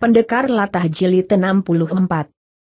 Pendekar Latah Jeli 64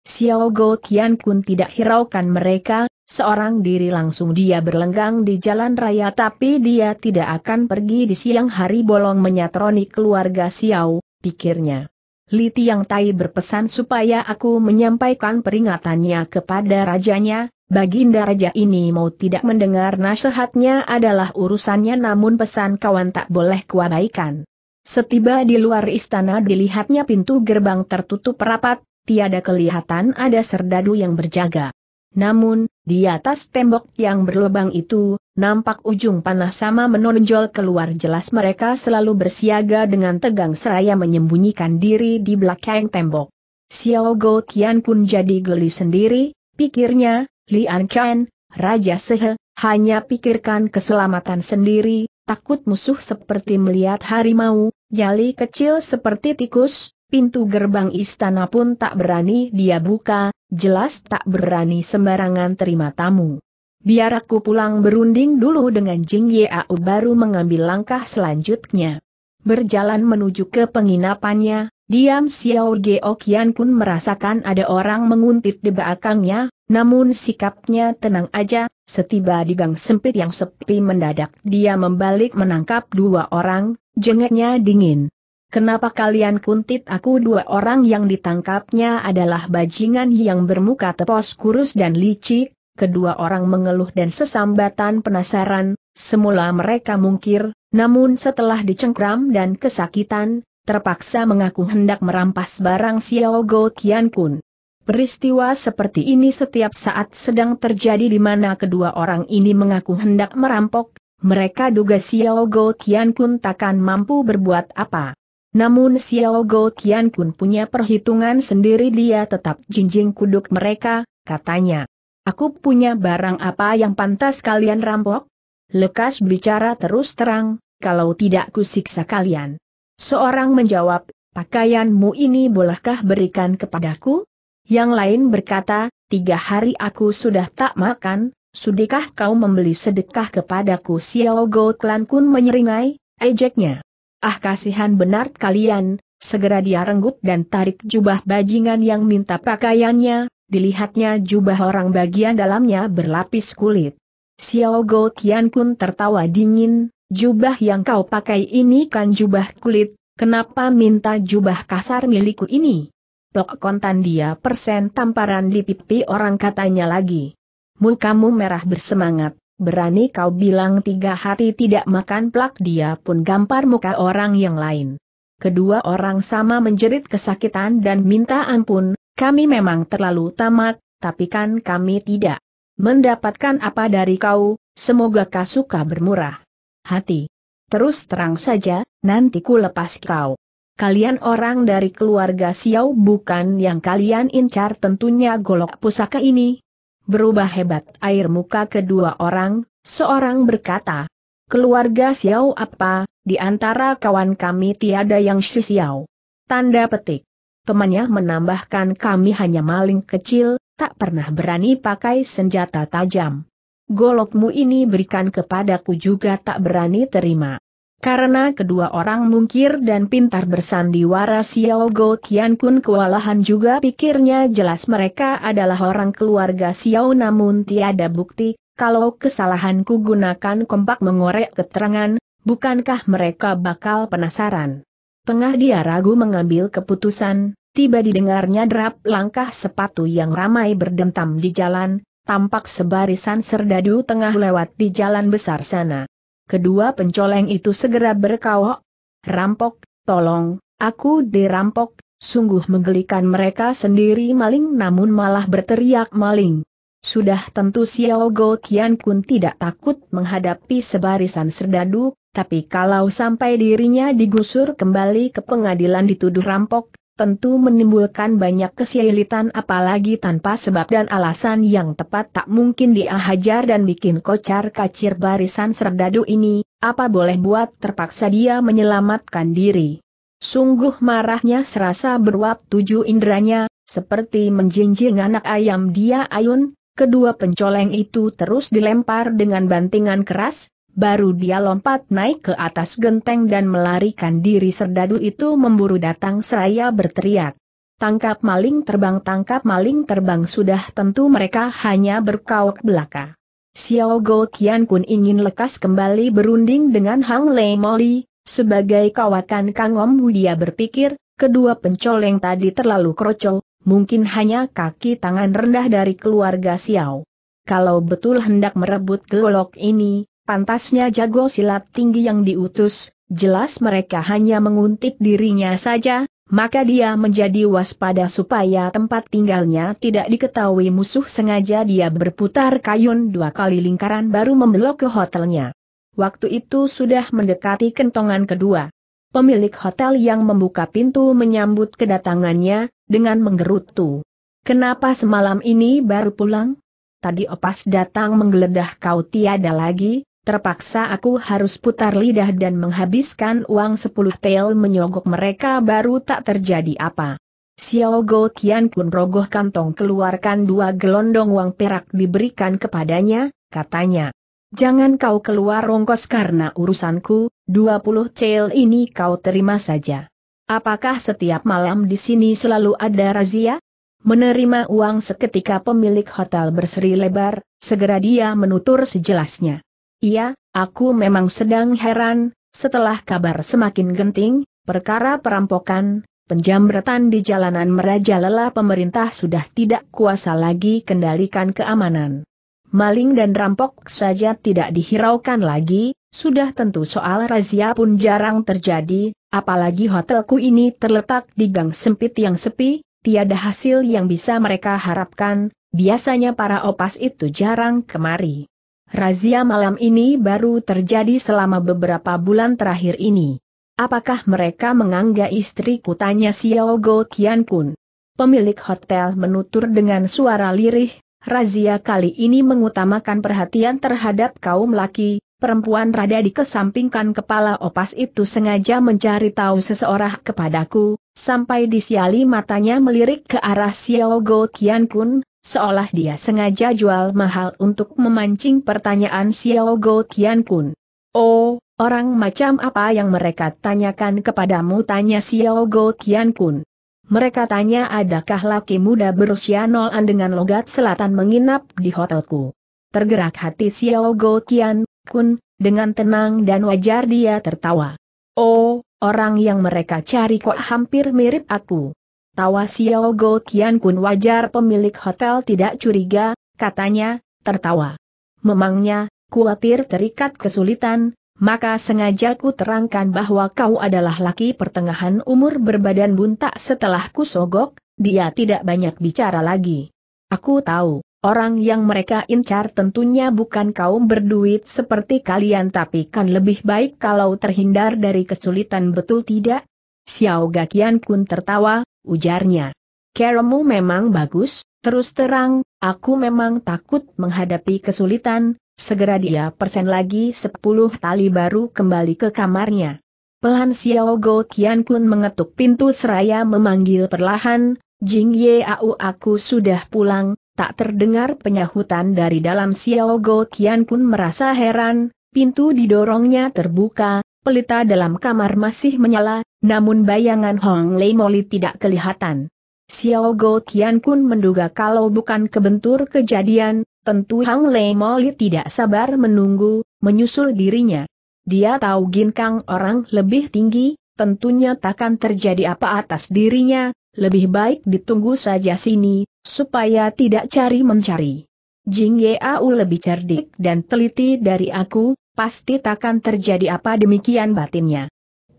Xiao Go Tian Kun tidak hiraukan mereka, seorang diri langsung dia berlenggang di jalan raya tapi dia tidak akan pergi di siang hari bolong menyatroni keluarga Xiao, pikirnya. Li Tiang Tai berpesan supaya aku menyampaikan peringatannya kepada rajanya, Baginda Raja ini mau tidak mendengar nasihatnya adalah urusannya namun pesan kawan tak boleh kuabaikan. Setiba di luar istana dilihatnya pintu gerbang tertutup rapat, tiada kelihatan ada serdadu yang berjaga. Namun, di atas tembok yang berlubang itu, nampak ujung panah sama menonjol keluar jelas mereka selalu bersiaga dengan tegang seraya menyembunyikan diri di belakang tembok. Xiao Go Qian pun jadi geli sendiri, pikirnya, Lian Qian, Raja Sehe, hanya pikirkan keselamatan sendiri, takut musuh seperti melihat harimau, jali kecil seperti tikus, pintu gerbang istana pun tak berani dia buka, jelas tak berani sembarangan terima tamu. Biar aku pulang berunding dulu dengan Jing Au baru mengambil langkah selanjutnya. Berjalan menuju ke penginapannya, diam Xiao Geokian pun merasakan ada orang menguntit di belakangnya, namun sikapnya tenang aja, Setiba di gang sempit yang sepi mendadak dia membalik menangkap dua orang, jengeknya dingin. Kenapa kalian kuntit aku dua orang yang ditangkapnya adalah bajingan yang bermuka tepos kurus dan licik, kedua orang mengeluh dan sesambatan penasaran, semula mereka mungkir, namun setelah dicengkram dan kesakitan, terpaksa mengaku hendak merampas barang Xiao Go Tian Kun. Peristiwa seperti ini setiap saat sedang terjadi di mana kedua orang ini mengaku hendak merampok, mereka duga Xiao Go Tian Kun takkan mampu berbuat apa. Namun Xiao Go Tian Kun punya perhitungan sendiri dia tetap jinjing kuduk mereka, katanya. Aku punya barang apa yang pantas kalian rampok? Lekas bicara terus terang, kalau tidak kusiksa kalian. Seorang menjawab, pakaianmu ini bolehkah berikan kepadaku? Yang lain berkata, tiga hari aku sudah tak makan, sudikah kau membeli sedekah kepadaku Xiao Go Klan Kun menyeringai, ejeknya. Ah kasihan benar kalian, segera dia renggut dan tarik jubah bajingan yang minta pakaiannya, dilihatnya jubah orang bagian dalamnya berlapis kulit. Xiao Go Tian Kun tertawa dingin, jubah yang kau pakai ini kan jubah kulit, kenapa minta jubah kasar milikku ini? pok kontan dia persen tamparan di pipi orang katanya lagi. Mukamu merah bersemangat, berani kau bilang tiga hati tidak makan plak dia pun gampar muka orang yang lain. Kedua orang sama menjerit kesakitan dan minta ampun, kami memang terlalu tamat, tapi kan kami tidak mendapatkan apa dari kau, semoga kau suka bermurah hati. Terus terang saja, nanti ku lepas kau kalian orang dari keluarga Xiao bukan yang kalian incar tentunya golok pusaka ini. Berubah hebat air muka kedua orang, seorang berkata, keluarga Xiao apa, di antara kawan kami tiada yang si Xiao. Tanda petik. Temannya menambahkan kami hanya maling kecil, tak pernah berani pakai senjata tajam golokmu ini berikan kepadaku juga tak berani terima. Karena kedua orang mungkir dan pintar bersandiwara Xiao Go Tian Kun kewalahan juga pikirnya jelas mereka adalah orang keluarga Xiao namun tiada bukti, kalau kesalahanku gunakan kompak mengorek keterangan, bukankah mereka bakal penasaran? Tengah dia ragu mengambil keputusan, tiba didengarnya derap langkah sepatu yang ramai berdentam di jalan, tampak sebarisan serdadu tengah lewat di jalan besar sana. Kedua pencoleng itu segera berkawok. Rampok, tolong, aku dirampok, sungguh menggelikan mereka sendiri maling namun malah berteriak maling. Sudah tentu Xiao Go Tian Kun tidak takut menghadapi sebarisan serdadu, tapi kalau sampai dirinya digusur kembali ke pengadilan dituduh rampok, tentu menimbulkan banyak kesialitan apalagi tanpa sebab dan alasan yang tepat tak mungkin diahajar dan bikin kocar kacir barisan serdadu ini, apa boleh buat terpaksa dia menyelamatkan diri. Sungguh marahnya serasa beruap tujuh inderanya, seperti menjinjing anak ayam dia ayun, kedua pencoleng itu terus dilempar dengan bantingan keras, Baru dia lompat naik ke atas genteng dan melarikan diri serdadu itu memburu datang seraya berteriak. Tangkap maling terbang tangkap maling terbang sudah tentu mereka hanya berkauk belaka. Xiao Go Tian Kun ingin lekas kembali berunding dengan Hang Lei Moli, sebagai kawakan Kang Om dia berpikir, kedua pencoleng tadi terlalu kroco, mungkin hanya kaki tangan rendah dari keluarga Xiao. Kalau betul hendak merebut golok ini, Pantasnya jago silat tinggi yang diutus, jelas mereka hanya menguntit dirinya saja, maka dia menjadi waspada supaya tempat tinggalnya tidak diketahui musuh sengaja dia berputar kayun dua kali lingkaran baru membelok ke hotelnya. Waktu itu sudah mendekati kentongan kedua. Pemilik hotel yang membuka pintu menyambut kedatangannya, dengan menggerutu. Kenapa semalam ini baru pulang? Tadi opas datang menggeledah kau tiada lagi, Terpaksa aku harus putar lidah dan menghabiskan uang sepuluh tel menyogok mereka baru tak terjadi apa. Xiao Go Tian pun rogoh kantong keluarkan dua gelondong uang perak diberikan kepadanya, katanya. Jangan kau keluar rongkos karena urusanku, dua puluh cel ini kau terima saja. Apakah setiap malam di sini selalu ada razia? Menerima uang seketika pemilik hotel berseri lebar, segera dia menutur sejelasnya. Iya, aku memang sedang heran, setelah kabar semakin genting, perkara perampokan, penjamretan di jalanan merajalela pemerintah sudah tidak kuasa lagi kendalikan keamanan. Maling dan rampok saja tidak dihiraukan lagi, sudah tentu soal razia pun jarang terjadi, apalagi hotelku ini terletak di gang sempit yang sepi, tiada hasil yang bisa mereka harapkan, biasanya para opas itu jarang kemari razia malam ini baru terjadi selama beberapa bulan terakhir ini. Apakah mereka menganggap istriku tanya Xiao Go Qian Kun. Pemilik hotel menutur dengan suara lirih, razia kali ini mengutamakan perhatian terhadap kaum laki, perempuan rada dikesampingkan kepala opas itu sengaja mencari tahu seseorang kepadaku, sampai disiali matanya melirik ke arah Xiao Go Qian Kun, seolah dia sengaja jual mahal untuk memancing pertanyaan Xiao Go Tian Kun. Oh, orang macam apa yang mereka tanyakan kepadamu tanya Xiao Go Tian Kun. Mereka tanya adakah laki muda berusia nolan dengan logat selatan menginap di hotelku. Tergerak hati Xiao Go Tian Kun, dengan tenang dan wajar dia tertawa. Oh, orang yang mereka cari kok hampir mirip aku. Tawa Xiao Go Tian Kun wajar pemilik hotel tidak curiga, katanya, tertawa. Memangnya, kuatir terikat kesulitan, maka sengaja ku terangkan bahwa kau adalah laki pertengahan umur berbadan buntak setelah ku sogok, dia tidak banyak bicara lagi. Aku tahu, orang yang mereka incar tentunya bukan kaum berduit seperti kalian tapi kan lebih baik kalau terhindar dari kesulitan betul tidak? Xiao Gakian kun tertawa, ujarnya. Keremu memang bagus, terus terang, aku memang takut menghadapi kesulitan, segera dia persen lagi sepuluh tali baru kembali ke kamarnya. Pelan Xiao Go Tian Kun mengetuk pintu seraya memanggil perlahan, Jing Ye Au aku sudah pulang, tak terdengar penyahutan dari dalam Xiao Go Tian Kun merasa heran, pintu didorongnya terbuka, pelita dalam kamar masih menyala, namun bayangan Hong Lei Moli tidak kelihatan. Xiao Go Tian Kun menduga kalau bukan kebentur kejadian, tentu Hong Lei Moli tidak sabar menunggu, menyusul dirinya. Dia tahu Ginkang orang lebih tinggi, tentunya takkan terjadi apa atas dirinya, lebih baik ditunggu saja sini, supaya tidak cari-mencari. Jing Yeau lebih cerdik dan teliti dari aku, pasti takkan terjadi apa demikian batinnya.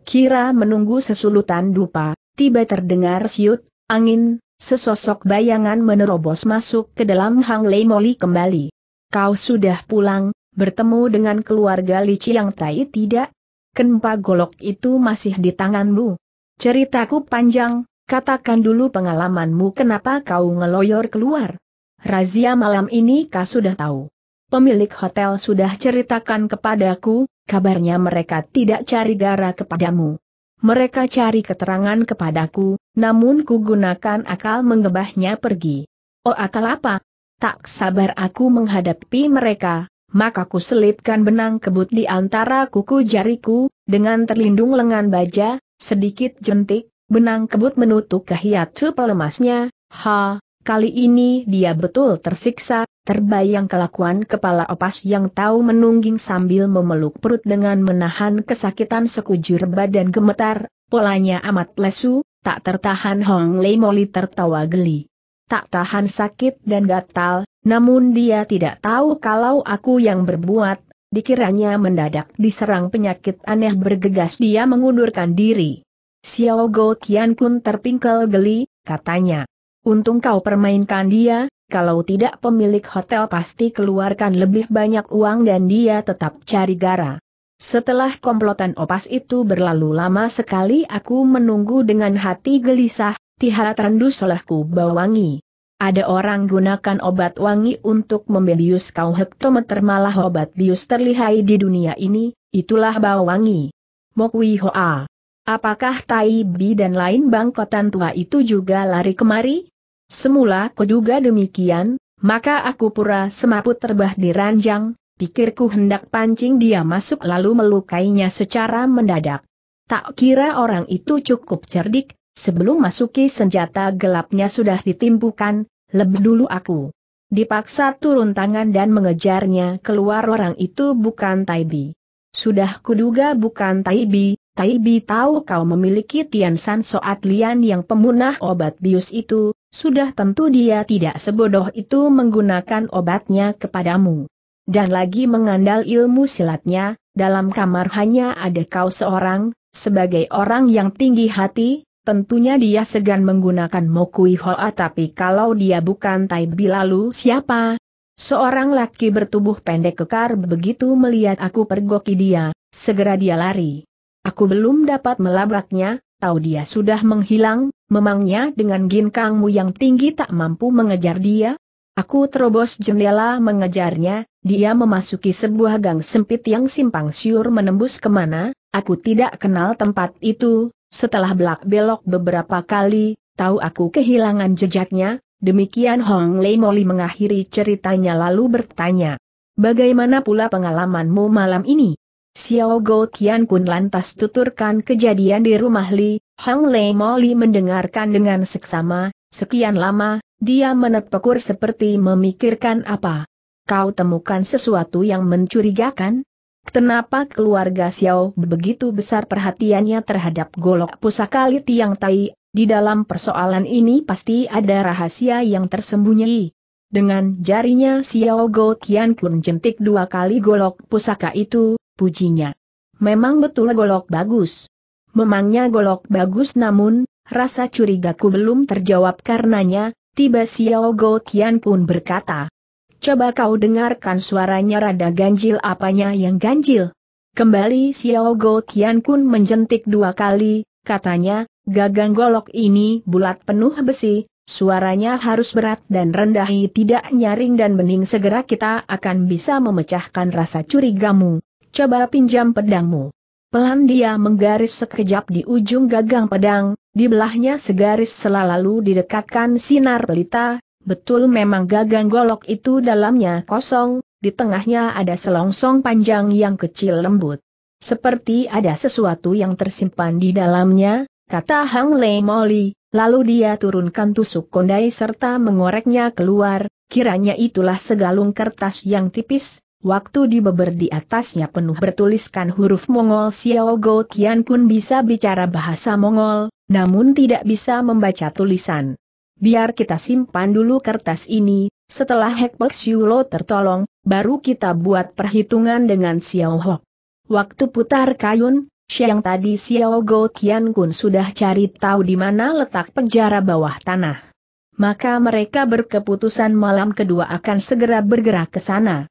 Kira menunggu sesulutan dupa, tiba terdengar siut, angin, sesosok bayangan menerobos masuk ke dalam Hang Lei Moli kembali. Kau sudah pulang, bertemu dengan keluarga Li Chiang Tai tidak? Kenapa golok itu masih di tanganmu? Ceritaku panjang, katakan dulu pengalamanmu kenapa kau ngeloyor keluar. Razia malam ini kau sudah tahu pemilik hotel sudah ceritakan kepadaku, kabarnya mereka tidak cari gara kepadamu. Mereka cari keterangan kepadaku, namun ku gunakan akal menggebahnya pergi. Oh akal apa? Tak sabar aku menghadapi mereka, maka ku selipkan benang kebut di antara kuku jariku, dengan terlindung lengan baja, sedikit jentik, benang kebut menutup kehiat pelemasnya, ha, Kali ini dia betul tersiksa, terbayang kelakuan kepala opas yang tahu menungging sambil memeluk perut dengan menahan kesakitan sekujur badan gemetar, polanya amat lesu, tak tertahan Hong Lei Moli tertawa geli. Tak tahan sakit dan gatal, namun dia tidak tahu kalau aku yang berbuat, dikiranya mendadak diserang penyakit aneh bergegas dia mengundurkan diri. Xiao Go Tian Kun terpingkel geli, katanya. Untung kau permainkan dia, kalau tidak pemilik hotel pasti keluarkan lebih banyak uang dan dia tetap cari gara. Setelah komplotan opas itu berlalu lama sekali aku menunggu dengan hati gelisah, tiha tandu solehku bawangi. Ada orang gunakan obat wangi untuk membelius kau hektometer malah obat bius terlihai di dunia ini, itulah bawangi. Mokwi Hoa. Apakah Tai Bi dan lain bangkotan tua itu juga lari kemari? Semula kuduga demikian, maka aku pura semaput terbah di ranjang, pikirku hendak pancing dia masuk lalu melukainya secara mendadak. Tak kira orang itu cukup cerdik, sebelum masuki senjata gelapnya sudah ditimpukan, lebih dulu aku. Dipaksa turun tangan dan mengejarnya keluar orang itu bukan Taibi. Sudah kuduga bukan Taibi, Taibi tahu kau memiliki Tian San Soat Lian yang pemunah obat bius itu, sudah tentu dia tidak sebodoh itu menggunakan obatnya kepadamu. Dan lagi mengandal ilmu silatnya, dalam kamar hanya ada kau seorang, sebagai orang yang tinggi hati, tentunya dia segan menggunakan Mokui Hoa tapi kalau dia bukan Tai Bilalu siapa? Seorang laki bertubuh pendek kekar begitu melihat aku pergoki dia, segera dia lari. Aku belum dapat melabraknya, tahu dia sudah menghilang, memangnya dengan ginkangmu yang tinggi tak mampu mengejar dia? Aku terobos jendela mengejarnya, dia memasuki sebuah gang sempit yang simpang siur menembus kemana, aku tidak kenal tempat itu, setelah belak-belok beberapa kali, tahu aku kehilangan jejaknya, demikian Hong Lei Moli mengakhiri ceritanya lalu bertanya. Bagaimana pula pengalamanmu malam ini? Xiao Go Tian Kun lantas tuturkan kejadian di rumah Li, Hang Lei Moli mendengarkan dengan seksama, sekian lama, dia menepukur seperti memikirkan apa. Kau temukan sesuatu yang mencurigakan? Kenapa keluarga Xiao begitu besar perhatiannya terhadap golok pusaka Li Tiang Tai, di dalam persoalan ini pasti ada rahasia yang tersembunyi. Dengan jarinya Xiao Go Tian Kun jentik dua kali golok pusaka itu, pujinya. Memang betul golok bagus memangnya golok bagus namun, rasa curigaku belum terjawab karenanya, tiba Xiao Go Tian pun berkata. Coba kau dengarkan suaranya rada ganjil apanya yang ganjil. Kembali Xiao Go Tian pun menjentik dua kali, katanya, gagang golok ini bulat penuh besi, suaranya harus berat dan rendahi tidak nyaring dan bening segera kita akan bisa memecahkan rasa curigamu. Coba pinjam pedangmu. Pelan dia menggaris sekejap di ujung gagang pedang, di belahnya segaris selalu didekatkan sinar pelita, betul memang gagang golok itu dalamnya kosong, di tengahnya ada selongsong panjang yang kecil lembut. Seperti ada sesuatu yang tersimpan di dalamnya, kata Hang Lei Moli, lalu dia turunkan tusuk kondai serta mengoreknya keluar, kiranya itulah segalung kertas yang tipis, Waktu di beber di atasnya penuh bertuliskan huruf Mongol Xiao Go Tian pun bisa bicara bahasa Mongol, namun tidak bisa membaca tulisan. Biar kita simpan dulu kertas ini, setelah Hekpek Siulo tertolong, baru kita buat perhitungan dengan Xiao Hok. Waktu putar kayun, siang tadi Xiao Go Tian Kun sudah cari tahu di mana letak penjara bawah tanah. Maka mereka berkeputusan malam kedua akan segera bergerak ke sana.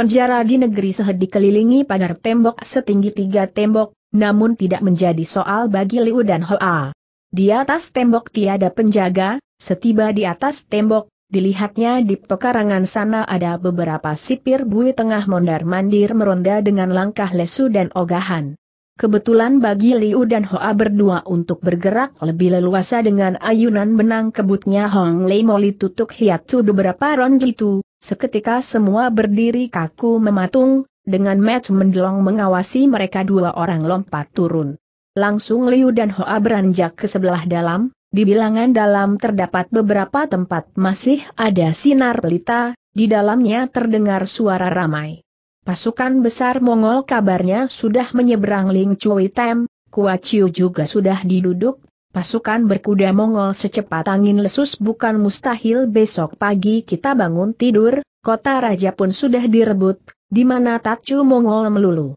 Penjara di negeri Sehe dikelilingi pagar tembok setinggi tiga tembok, namun tidak menjadi soal bagi Liu dan Hoa. Di atas tembok tiada penjaga, setiba di atas tembok, dilihatnya di pekarangan sana ada beberapa sipir bui tengah mondar-mandir meronda dengan langkah lesu dan ogahan. Kebetulan bagi Liu dan Hoa berdua untuk bergerak lebih leluasa dengan ayunan benang kebutnya Hong Lei Moli tutuk hiatsu beberapa ronde itu, seketika semua berdiri kaku mematung, dengan match mendelong mengawasi mereka dua orang lompat turun. Langsung Liu dan Hoa beranjak ke sebelah dalam, di bilangan dalam terdapat beberapa tempat masih ada sinar pelita, di dalamnya terdengar suara ramai. Pasukan besar Mongol kabarnya sudah menyeberang Ling Chui Tem, Kua juga sudah diduduk, pasukan berkuda Mongol secepat angin lesus bukan mustahil besok pagi kita bangun tidur, kota raja pun sudah direbut, di mana Tatcu Mongol melulu.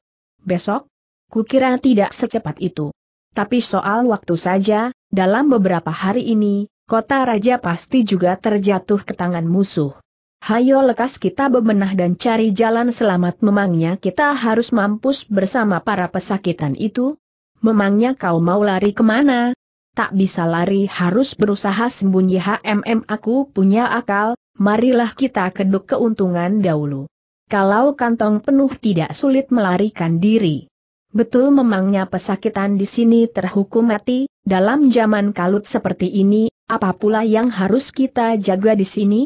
Besok? Kukira tidak secepat itu. Tapi soal waktu saja, dalam beberapa hari ini, kota raja pasti juga terjatuh ke tangan musuh. Hayo lekas kita bebenah dan cari jalan selamat memangnya kita harus mampus bersama para pesakitan itu? Memangnya kau mau lari kemana? Tak bisa lari harus berusaha sembunyi HMM aku punya akal, marilah kita keduk keuntungan dahulu. Kalau kantong penuh tidak sulit melarikan diri. Betul memangnya pesakitan di sini terhukum mati, dalam zaman kalut seperti ini, apa pula yang harus kita jaga di sini?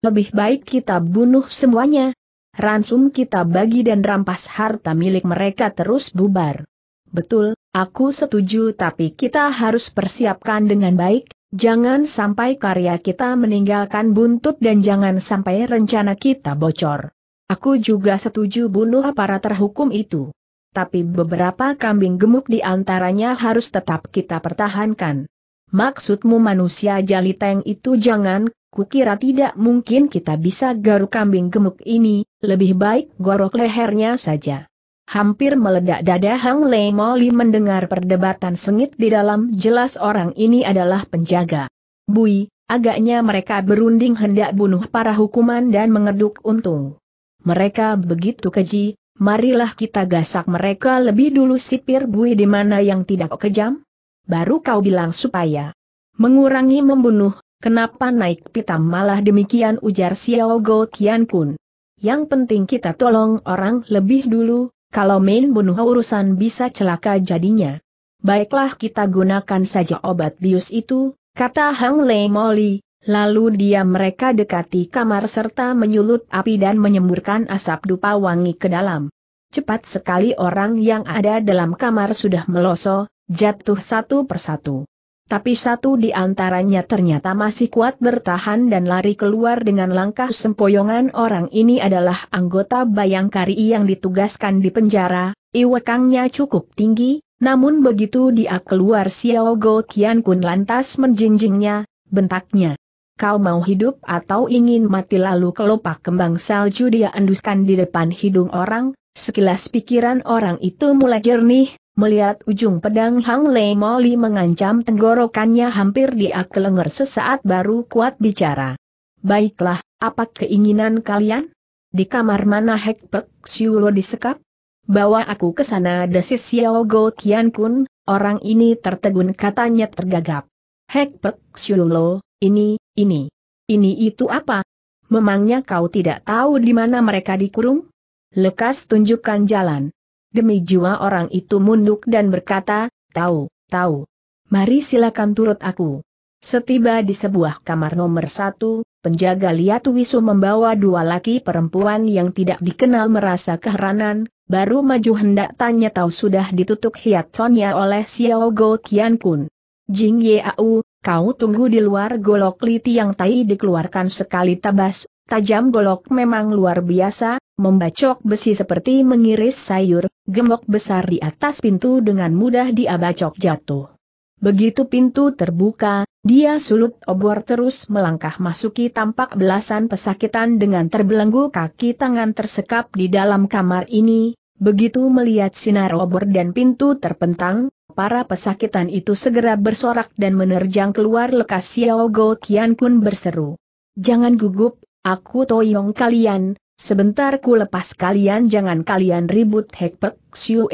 Lebih baik kita bunuh semuanya. Ransum kita bagi dan rampas harta milik mereka terus bubar. Betul, aku setuju tapi kita harus persiapkan dengan baik, jangan sampai karya kita meninggalkan buntut dan jangan sampai rencana kita bocor. Aku juga setuju bunuh aparat terhukum itu tapi beberapa kambing gemuk di antaranya harus tetap kita pertahankan. Maksudmu manusia jaliteng itu jangan Kukira tidak mungkin kita bisa garuk kambing gemuk ini, lebih baik gorok lehernya saja. Hampir meledak dada Hang Lei Moli mendengar perdebatan sengit di dalam jelas orang ini adalah penjaga. Bui, agaknya mereka berunding hendak bunuh para hukuman dan mengeduk untung. Mereka begitu keji, marilah kita gasak mereka lebih dulu sipir Bui di mana yang tidak kejam? Baru kau bilang supaya mengurangi membunuh, Kenapa naik pitam malah demikian ujar Xiao Go Tian Kun. Yang penting kita tolong orang lebih dulu, kalau main bunuh urusan bisa celaka jadinya. Baiklah kita gunakan saja obat bius itu, kata Hang Lei Moli, lalu dia mereka dekati kamar serta menyulut api dan menyemburkan asap dupa wangi ke dalam. Cepat sekali orang yang ada dalam kamar sudah meloso, jatuh satu persatu tapi satu di antaranya ternyata masih kuat bertahan dan lari keluar dengan langkah sempoyongan orang ini adalah anggota Bayangkari yang ditugaskan di penjara, iwekangnya cukup tinggi, namun begitu dia keluar Xiao Go Tian Kun lantas menjinjingnya, bentaknya. Kau mau hidup atau ingin mati lalu kelopak kembang salju dia enduskan di depan hidung orang, sekilas pikiran orang itu mulai jernih, Melihat ujung pedang Hang Lei Moli mengancam tenggorokannya hampir dia kelengar sesaat baru kuat bicara. Baiklah, apa keinginan kalian? Di kamar mana Hek Pek Siulo disekap? Bawa aku ke sana desis Xiao Go Kian Kun, orang ini tertegun katanya tergagap. Hek Pek Siulo, ini, ini, ini itu apa? Memangnya kau tidak tahu di mana mereka dikurung? Lekas tunjukkan jalan. Demi jiwa orang itu munduk dan berkata, tahu, tahu. Mari silakan turut aku. Setiba di sebuah kamar nomor satu, penjaga lihat Wisu membawa dua laki perempuan yang tidak dikenal merasa keheranan, baru maju hendak tanya tahu sudah ditutup hiat sonya oleh Xiao Go Kian Kun. Jing Yeau, kau tunggu di luar golok li yang tai dikeluarkan sekali tabas, Tajam golok memang luar biasa, membacok besi seperti mengiris sayur, Gemok besar di atas pintu dengan mudah diabacok jatuh. Begitu pintu terbuka, dia sulut obor terus melangkah masuki tampak belasan pesakitan dengan terbelenggu kaki tangan tersekap di dalam kamar ini, begitu melihat sinar obor dan pintu terpentang, para pesakitan itu segera bersorak dan menerjang keluar lekas Xiao Go Tian Kun berseru. Jangan gugup, Aku toyong kalian, sebentar ku lepas kalian jangan kalian ribut hekpek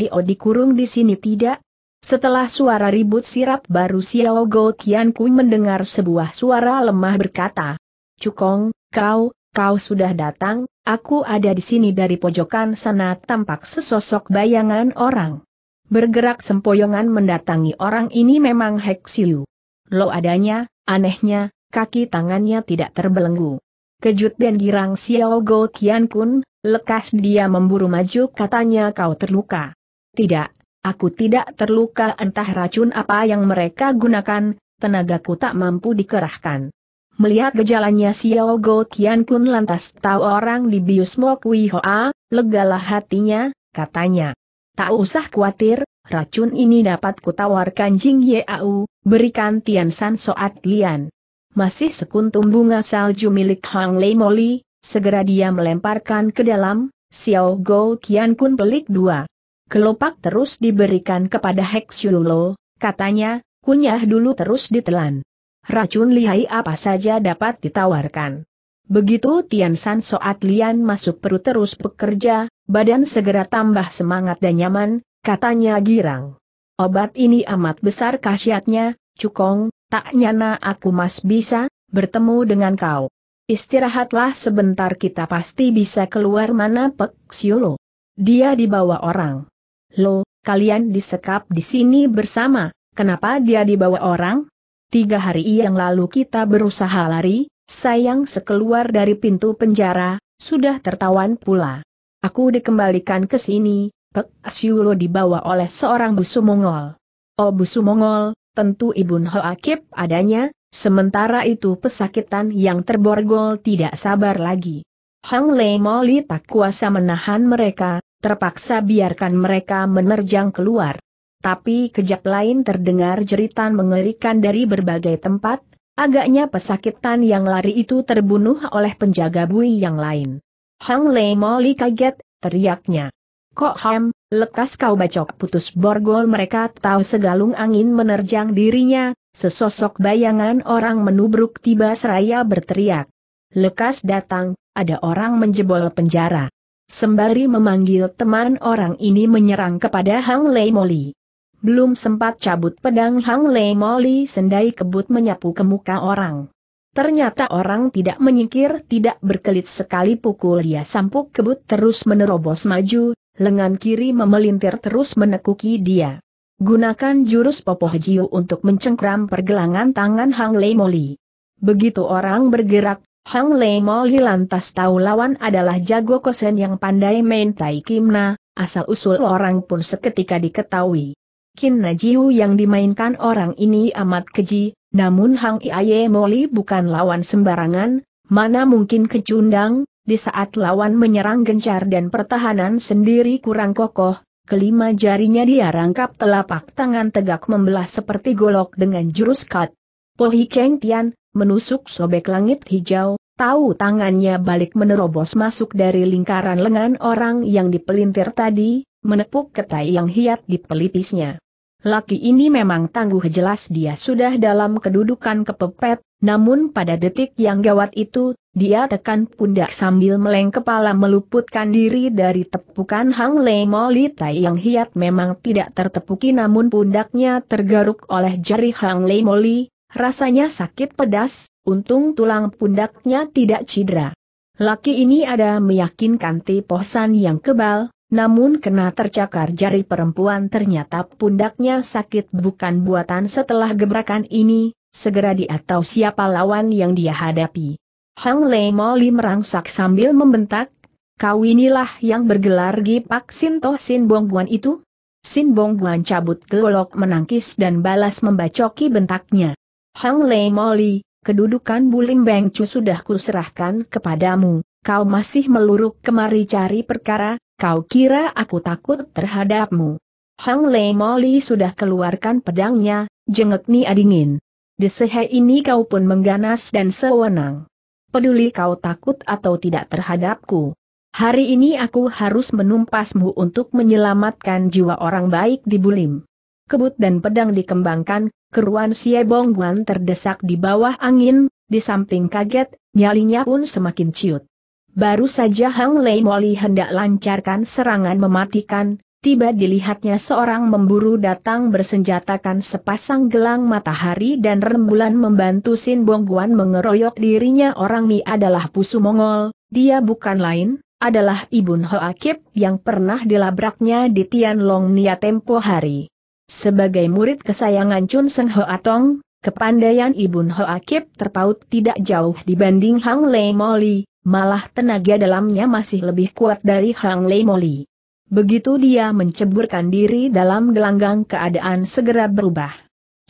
Eo dikurung di sini tidak? Setelah suara ribut sirap baru Xiao Go Tian Kui mendengar sebuah suara lemah berkata, Cukong, kau, kau sudah datang, aku ada di sini dari pojokan sana tampak sesosok bayangan orang. Bergerak sempoyongan mendatangi orang ini memang Siu. Lo adanya, anehnya, kaki tangannya tidak terbelenggu. Kejut dan girang Xiao Go Kian Kun, lekas dia memburu maju katanya kau terluka. Tidak, aku tidak terluka entah racun apa yang mereka gunakan, tenagaku tak mampu dikerahkan. Melihat gejalanya Xiao Go Kian Kun lantas tahu orang di Mo Kui Hoa, legalah hatinya, katanya. Tak usah khawatir, racun ini dapat kutawarkan Jing Yeau, berikan Tian San Soat Lian masih sekuntum bunga salju milik Hang Lei Moli, segera dia melemparkan ke dalam, Xiao Go Kian Kun pelik dua. Kelopak terus diberikan kepada Hek Lo, katanya, kunyah dulu terus ditelan. Racun lihai apa saja dapat ditawarkan. Begitu Tian San Soat Lian masuk perut terus bekerja, badan segera tambah semangat dan nyaman, katanya girang. Obat ini amat besar khasiatnya, Cukong, tak nyana aku mas bisa, bertemu dengan kau. Istirahatlah sebentar kita pasti bisa keluar mana Pek Siolo. Dia dibawa orang. Lo, kalian disekap di sini bersama, kenapa dia dibawa orang? Tiga hari yang lalu kita berusaha lari, sayang sekeluar dari pintu penjara, sudah tertawan pula. Aku dikembalikan ke sini, Pek Siolo dibawa oleh seorang busu Mongol. Oh busu Mongol, tentu Ibun Hoakib adanya, sementara itu pesakitan yang terborgol tidak sabar lagi. Hang Lei Moli tak kuasa menahan mereka, terpaksa biarkan mereka menerjang keluar. Tapi kejap lain terdengar jeritan mengerikan dari berbagai tempat, agaknya pesakitan yang lari itu terbunuh oleh penjaga bui yang lain. Hang Lei Moli kaget, teriaknya. Kok Ham, Lekas kau bacok putus borgol mereka tahu segalung angin menerjang dirinya, sesosok bayangan orang menubruk tiba seraya berteriak. Lekas datang, ada orang menjebol penjara. Sembari memanggil teman orang ini menyerang kepada Hang Lei Moli. Belum sempat cabut pedang Hang Lei Moli sendai kebut menyapu ke muka orang. Ternyata orang tidak menyingkir tidak berkelit sekali pukul dia sampuk kebut terus menerobos maju, lengan kiri memelintir terus menekuki dia. Gunakan jurus Popoh Jiu untuk mencengkram pergelangan tangan Hang Lei Moli. Begitu orang bergerak, Hang Lei Moli lantas tahu lawan adalah jago kosen yang pandai main tai kimna, asal-usul orang pun seketika diketahui. Kinna jiu yang dimainkan orang ini amat keji, namun Hang Iaye Moli bukan lawan sembarangan, mana mungkin kecundang, di saat lawan menyerang gencar dan pertahanan sendiri kurang kokoh, kelima jarinya dia rangkap telapak tangan tegak membelah seperti golok dengan jurus cut. Poli Cheng Tian, menusuk sobek langit hijau, tahu tangannya balik menerobos masuk dari lingkaran lengan orang yang dipelintir tadi, menepuk ketai yang hiat di pelipisnya. Laki ini memang tangguh jelas dia sudah dalam kedudukan kepepet, namun pada detik yang gawat itu, dia tekan pundak sambil meleng kepala meluputkan diri dari tepukan Hang Lei Molitai yang hiat memang tidak tertepuki namun pundaknya tergaruk oleh jari Hang Lei Moli, rasanya sakit pedas, untung tulang pundaknya tidak cedera. Laki ini ada meyakinkan tiposan yang kebal, namun kena tercakar jari perempuan ternyata pundaknya sakit bukan buatan setelah gebrakan ini, segera dia tahu siapa lawan yang dia hadapi. Hang Lei Moli merangsak sambil membentak, kau inilah yang bergelar Gipak Sinto Sin Bongguan itu? Sin Bongguan cabut golok menangkis dan balas membacoki bentaknya. Hang Lei Moli, kedudukan Bulim Beng Chu sudah kuserahkan kepadamu, kau masih meluruk kemari cari perkara, kau kira aku takut terhadapmu. Hang Lei Moli sudah keluarkan pedangnya, jengek nia dingin. Di sehe ini kau pun mengganas dan sewenang. Peduli kau takut atau tidak terhadapku. Hari ini aku harus menumpasmu untuk menyelamatkan jiwa orang baik di Bulim. Kebut dan pedang dikembangkan, keruan Siebong Guan terdesak di bawah angin, di samping kaget, nyalinya pun semakin ciut. Baru saja Hang Lei Moli hendak lancarkan serangan mematikan, tiba dilihatnya seorang memburu datang bersenjatakan sepasang gelang matahari dan rembulan membantu Sin Bongguan mengeroyok dirinya orang Mi adalah pusu Mongol, dia bukan lain, adalah Ibun Hoakib yang pernah dilabraknya di Tianlong Nia tempo hari. Sebagai murid kesayangan Chun Seng Atong, kepandaian Ibun Hoakib terpaut tidak jauh dibanding Hang Lei Moli, malah tenaga dalamnya masih lebih kuat dari Hang Lei Moli. Begitu dia menceburkan diri dalam gelanggang keadaan segera berubah.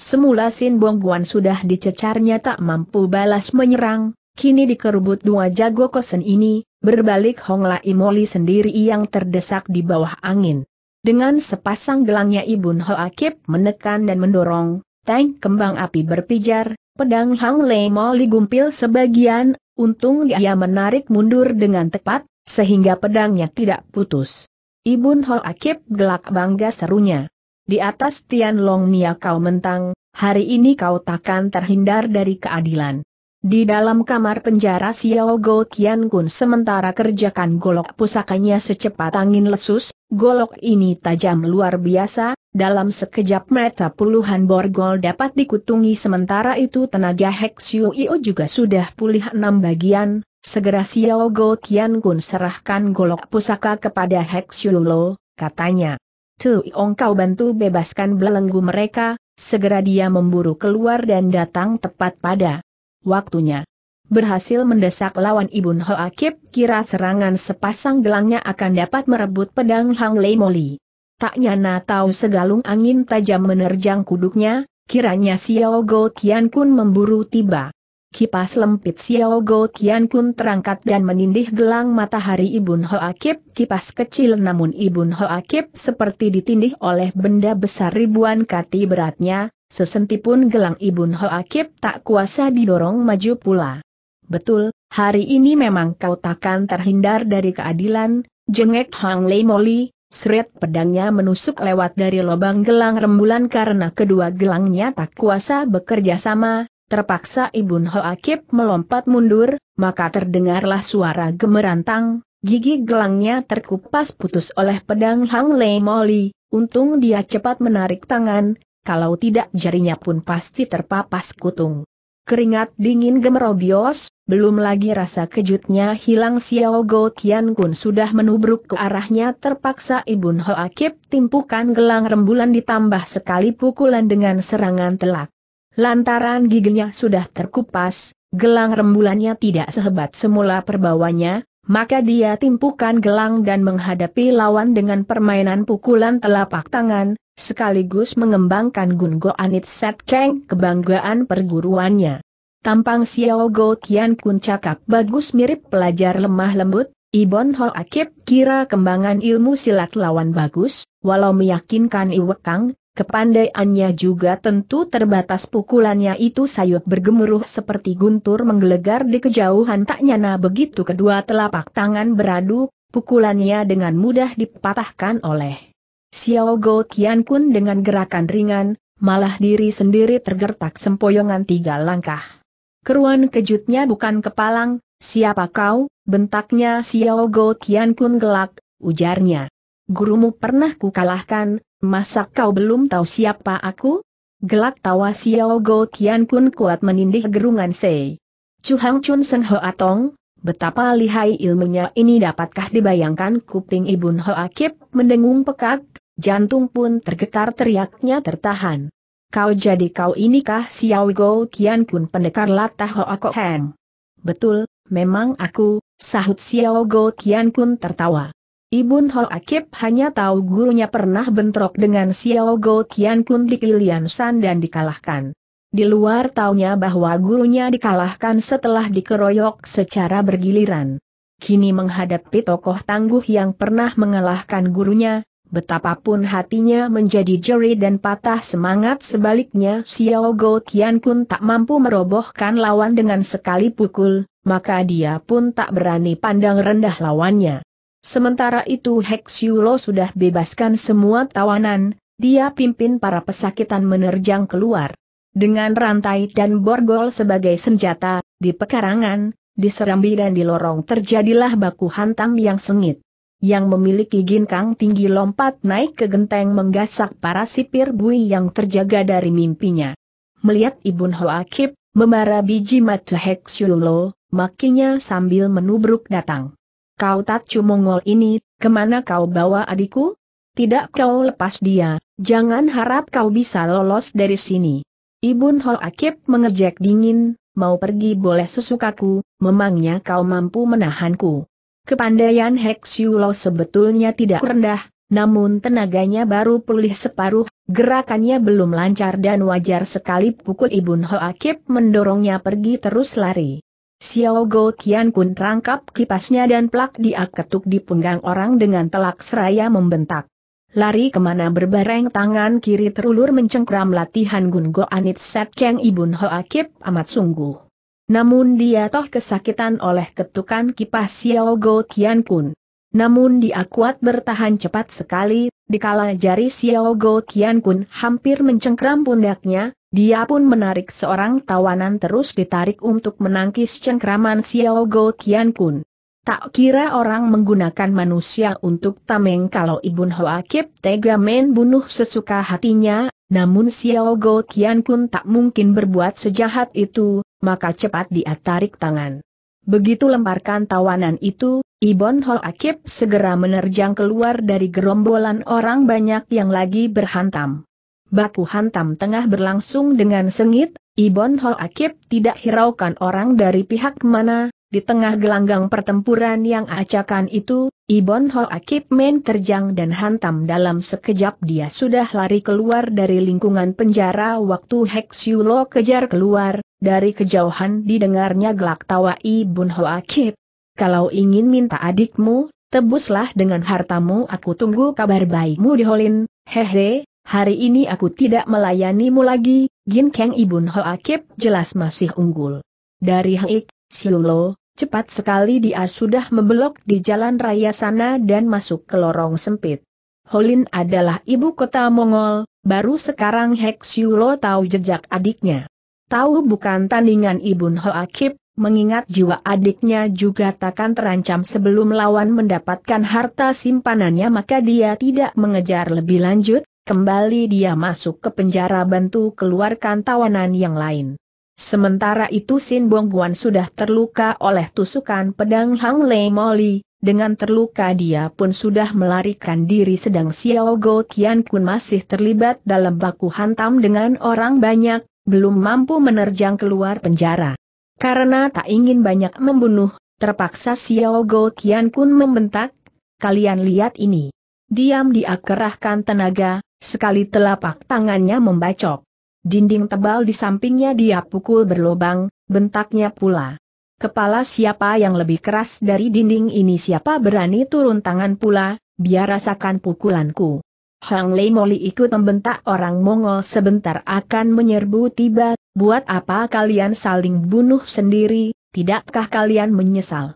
Semula Sin Bongguan sudah dicecarnya tak mampu balas menyerang, kini dikerubut dua jago kosen ini, berbalik Hong La Imoli sendiri yang terdesak di bawah angin. Dengan sepasang gelangnya Ibun Ho Hoakip menekan dan mendorong, tank kembang api berpijar, pedang Hang Lei Imoli gumpil sebagian, untung dia menarik mundur dengan tepat, sehingga pedangnya tidak putus. Ibun Akib gelak bangga serunya. Di atas Tian Long Nia kau mentang, hari ini kau takkan terhindar dari keadilan. Di dalam kamar penjara Xiao Go Tian Kun sementara kerjakan golok pusakanya secepat angin lesus, golok ini tajam luar biasa, dalam sekejap mata puluhan borgol dapat dikutungi sementara itu tenaga Hek Xiu Io juga sudah pulih enam bagian, Segera Xiao Go Tian Kun serahkan golok pusaka kepada Xiulo, katanya. Ong kau bantu bebaskan belenggu mereka, segera dia memburu keluar dan datang tepat pada waktunya. Berhasil mendesak lawan Ibun Akip, kira serangan sepasang gelangnya akan dapat merebut pedang Hang Lei Moli. Tak nyana tahu segalung angin tajam menerjang kuduknya, kiranya Xiao Go Tian Kun memburu tiba kipas lempit Xiao Go Tian Kun terangkat dan menindih gelang matahari Ibun Akip. kipas kecil namun Ibun Akip seperti ditindih oleh benda besar ribuan kati beratnya, sesentipun gelang Ibun Akip tak kuasa didorong maju pula. Betul, hari ini memang kau takkan terhindar dari keadilan, jengek Hang Lei Moli, Seret pedangnya menusuk lewat dari lubang gelang rembulan karena kedua gelangnya tak kuasa bekerja sama, Terpaksa Ibun Hoakib melompat mundur, maka terdengarlah suara gemerantang, gigi gelangnya terkupas putus oleh pedang Hang Lei Moli, untung dia cepat menarik tangan, kalau tidak jarinya pun pasti terpapas kutung. Keringat dingin gemerobios, belum lagi rasa kejutnya hilang Xiao Go Tian Kun sudah menubruk ke arahnya terpaksa Ibun Hoakib timpukan gelang rembulan ditambah sekali pukulan dengan serangan telak. Lantaran giginya sudah terkupas, gelang rembulannya tidak sehebat semula perbawanya, maka dia timpukan gelang dan menghadapi lawan dengan permainan pukulan telapak tangan, sekaligus mengembangkan Gungo Anit Set Keng kebanggaan perguruannya. Tampang Xiao Go Kian Kun cakap bagus mirip pelajar lemah lembut, Ibon Ho akip kira kembangan ilmu silat lawan bagus, walau meyakinkan iwe kang. Kepandaiannya juga tentu terbatas pukulannya itu sayut bergemuruh seperti guntur menggelegar di kejauhan tak nyana begitu kedua telapak tangan beradu, pukulannya dengan mudah dipatahkan oleh Xiao Go Tian Kun dengan gerakan ringan, malah diri sendiri tergertak sempoyongan tiga langkah. Keruan kejutnya bukan kepalang, siapa kau, bentaknya Xiao Go Tian Kun gelak, ujarnya. Gurumu pernah kukalahkan, Masa kau belum tahu siapa aku? Gelak tawa Xiao Go Tian pun kuat menindih gerungan Sei. Chu Chun Seng Hoa Tong, betapa lihai ilmunya ini dapatkah dibayangkan kuping Ibun Hoa Kip mendengung pekak, jantung pun tergetar teriaknya tertahan. Kau jadi kau inikah Xiao Go Tian pun pendekar latah Hoa akok Heng? Betul, memang aku, sahut Xiao Go Tian pun tertawa. Ibun Ho Akib hanya tahu gurunya pernah bentrok dengan Xiao Go Tian Kun di Kilian San dan dikalahkan. Di luar taunya bahwa gurunya dikalahkan setelah dikeroyok secara bergiliran. Kini menghadapi tokoh tangguh yang pernah mengalahkan gurunya, betapapun hatinya menjadi jeri dan patah semangat sebaliknya Xiao Go Tian Kun tak mampu merobohkan lawan dengan sekali pukul, maka dia pun tak berani pandang rendah lawannya. Sementara itu Hexulo sudah bebaskan semua tawanan, dia pimpin para pesakitan menerjang keluar. Dengan rantai dan borgol sebagai senjata, di pekarangan, di serambi dan di lorong terjadilah baku hantam yang sengit. Yang memiliki ginkang tinggi lompat naik ke genteng menggasak para sipir bui yang terjaga dari mimpinya. Melihat Ibun Hoakib, membara biji mata Hexulo, makinya sambil menubruk datang. Kau Tatsu Mongol ini, kemana kau bawa adikku? Tidak kau lepas dia, jangan harap kau bisa lolos dari sini. Ibun Ho Akib mengejek dingin, mau pergi boleh sesukaku, memangnya kau mampu menahanku. Kepandaian Lo sebetulnya tidak rendah, namun tenaganya baru pulih separuh, gerakannya belum lancar dan wajar sekali pukul Ibun Ho Akib mendorongnya pergi terus lari. Xiao Go Tian Kun rangkap kipasnya dan plak dia ketuk di punggang orang dengan telak seraya membentak. Lari kemana berbareng tangan kiri terulur mencengkram latihan Gun Go Anit Set Keng Ibun Hoa Kip amat sungguh. Namun dia toh kesakitan oleh ketukan kipas Xiao Go Tian Kun. Namun dia kuat bertahan cepat sekali, dikala jari Xiao Go Tian Kun hampir mencengkram pundaknya, dia pun menarik seorang tawanan terus ditarik untuk menangkis cengkraman Xiao Go Kian Kun. Tak kira orang menggunakan manusia untuk tameng kalau Ibun Hoa Kip tega main bunuh sesuka hatinya, namun Xiao Go Kian Kun tak mungkin berbuat sejahat itu, maka cepat dia tarik tangan. Begitu lemparkan tawanan itu, Ibon Ho Akib segera menerjang keluar dari gerombolan orang banyak yang lagi berhantam baku hantam tengah berlangsung dengan sengit, Ibon Ho Akib tidak hiraukan orang dari pihak mana, di tengah gelanggang pertempuran yang acakan itu, Ibon Ho Akib main terjang dan hantam dalam sekejap dia sudah lari keluar dari lingkungan penjara waktu Hexiulo kejar keluar, dari kejauhan didengarnya gelak tawa Ibon Ho Akib. Kalau ingin minta adikmu, tebuslah dengan hartamu aku tunggu kabar baikmu di Holin, hehe, Hari ini aku tidak melayanimu lagi, Gin Kang Ibun Hoakip jelas masih unggul. Dari Heik, Siulo, cepat sekali dia sudah membelok di jalan raya sana dan masuk ke lorong sempit. Holin adalah ibu kota Mongol, baru sekarang Hek Siulo tahu jejak adiknya. Tahu bukan tandingan Ibun Hoakip, mengingat jiwa adiknya juga takkan terancam sebelum lawan mendapatkan harta simpanannya maka dia tidak mengejar lebih lanjut, Kembali dia masuk ke penjara bantu keluarkan tawanan yang lain. Sementara itu Sin Bong Guan sudah terluka oleh tusukan pedang Hang Lei Moli, dengan terluka dia pun sudah melarikan diri sedang Xiao Go Tian Kun masih terlibat dalam baku hantam dengan orang banyak, belum mampu menerjang keluar penjara. Karena tak ingin banyak membunuh, terpaksa Xiao Go Tian Kun membentak, kalian lihat ini. Diam dia tenaga, Sekali telapak tangannya membacok. Dinding tebal di sampingnya dia pukul berlobang, bentaknya pula. Kepala siapa yang lebih keras dari dinding ini siapa berani turun tangan pula, biar rasakan pukulanku. Hang Lei Moli ikut membentak orang Mongol sebentar akan menyerbu tiba, buat apa kalian saling bunuh sendiri, tidakkah kalian menyesal?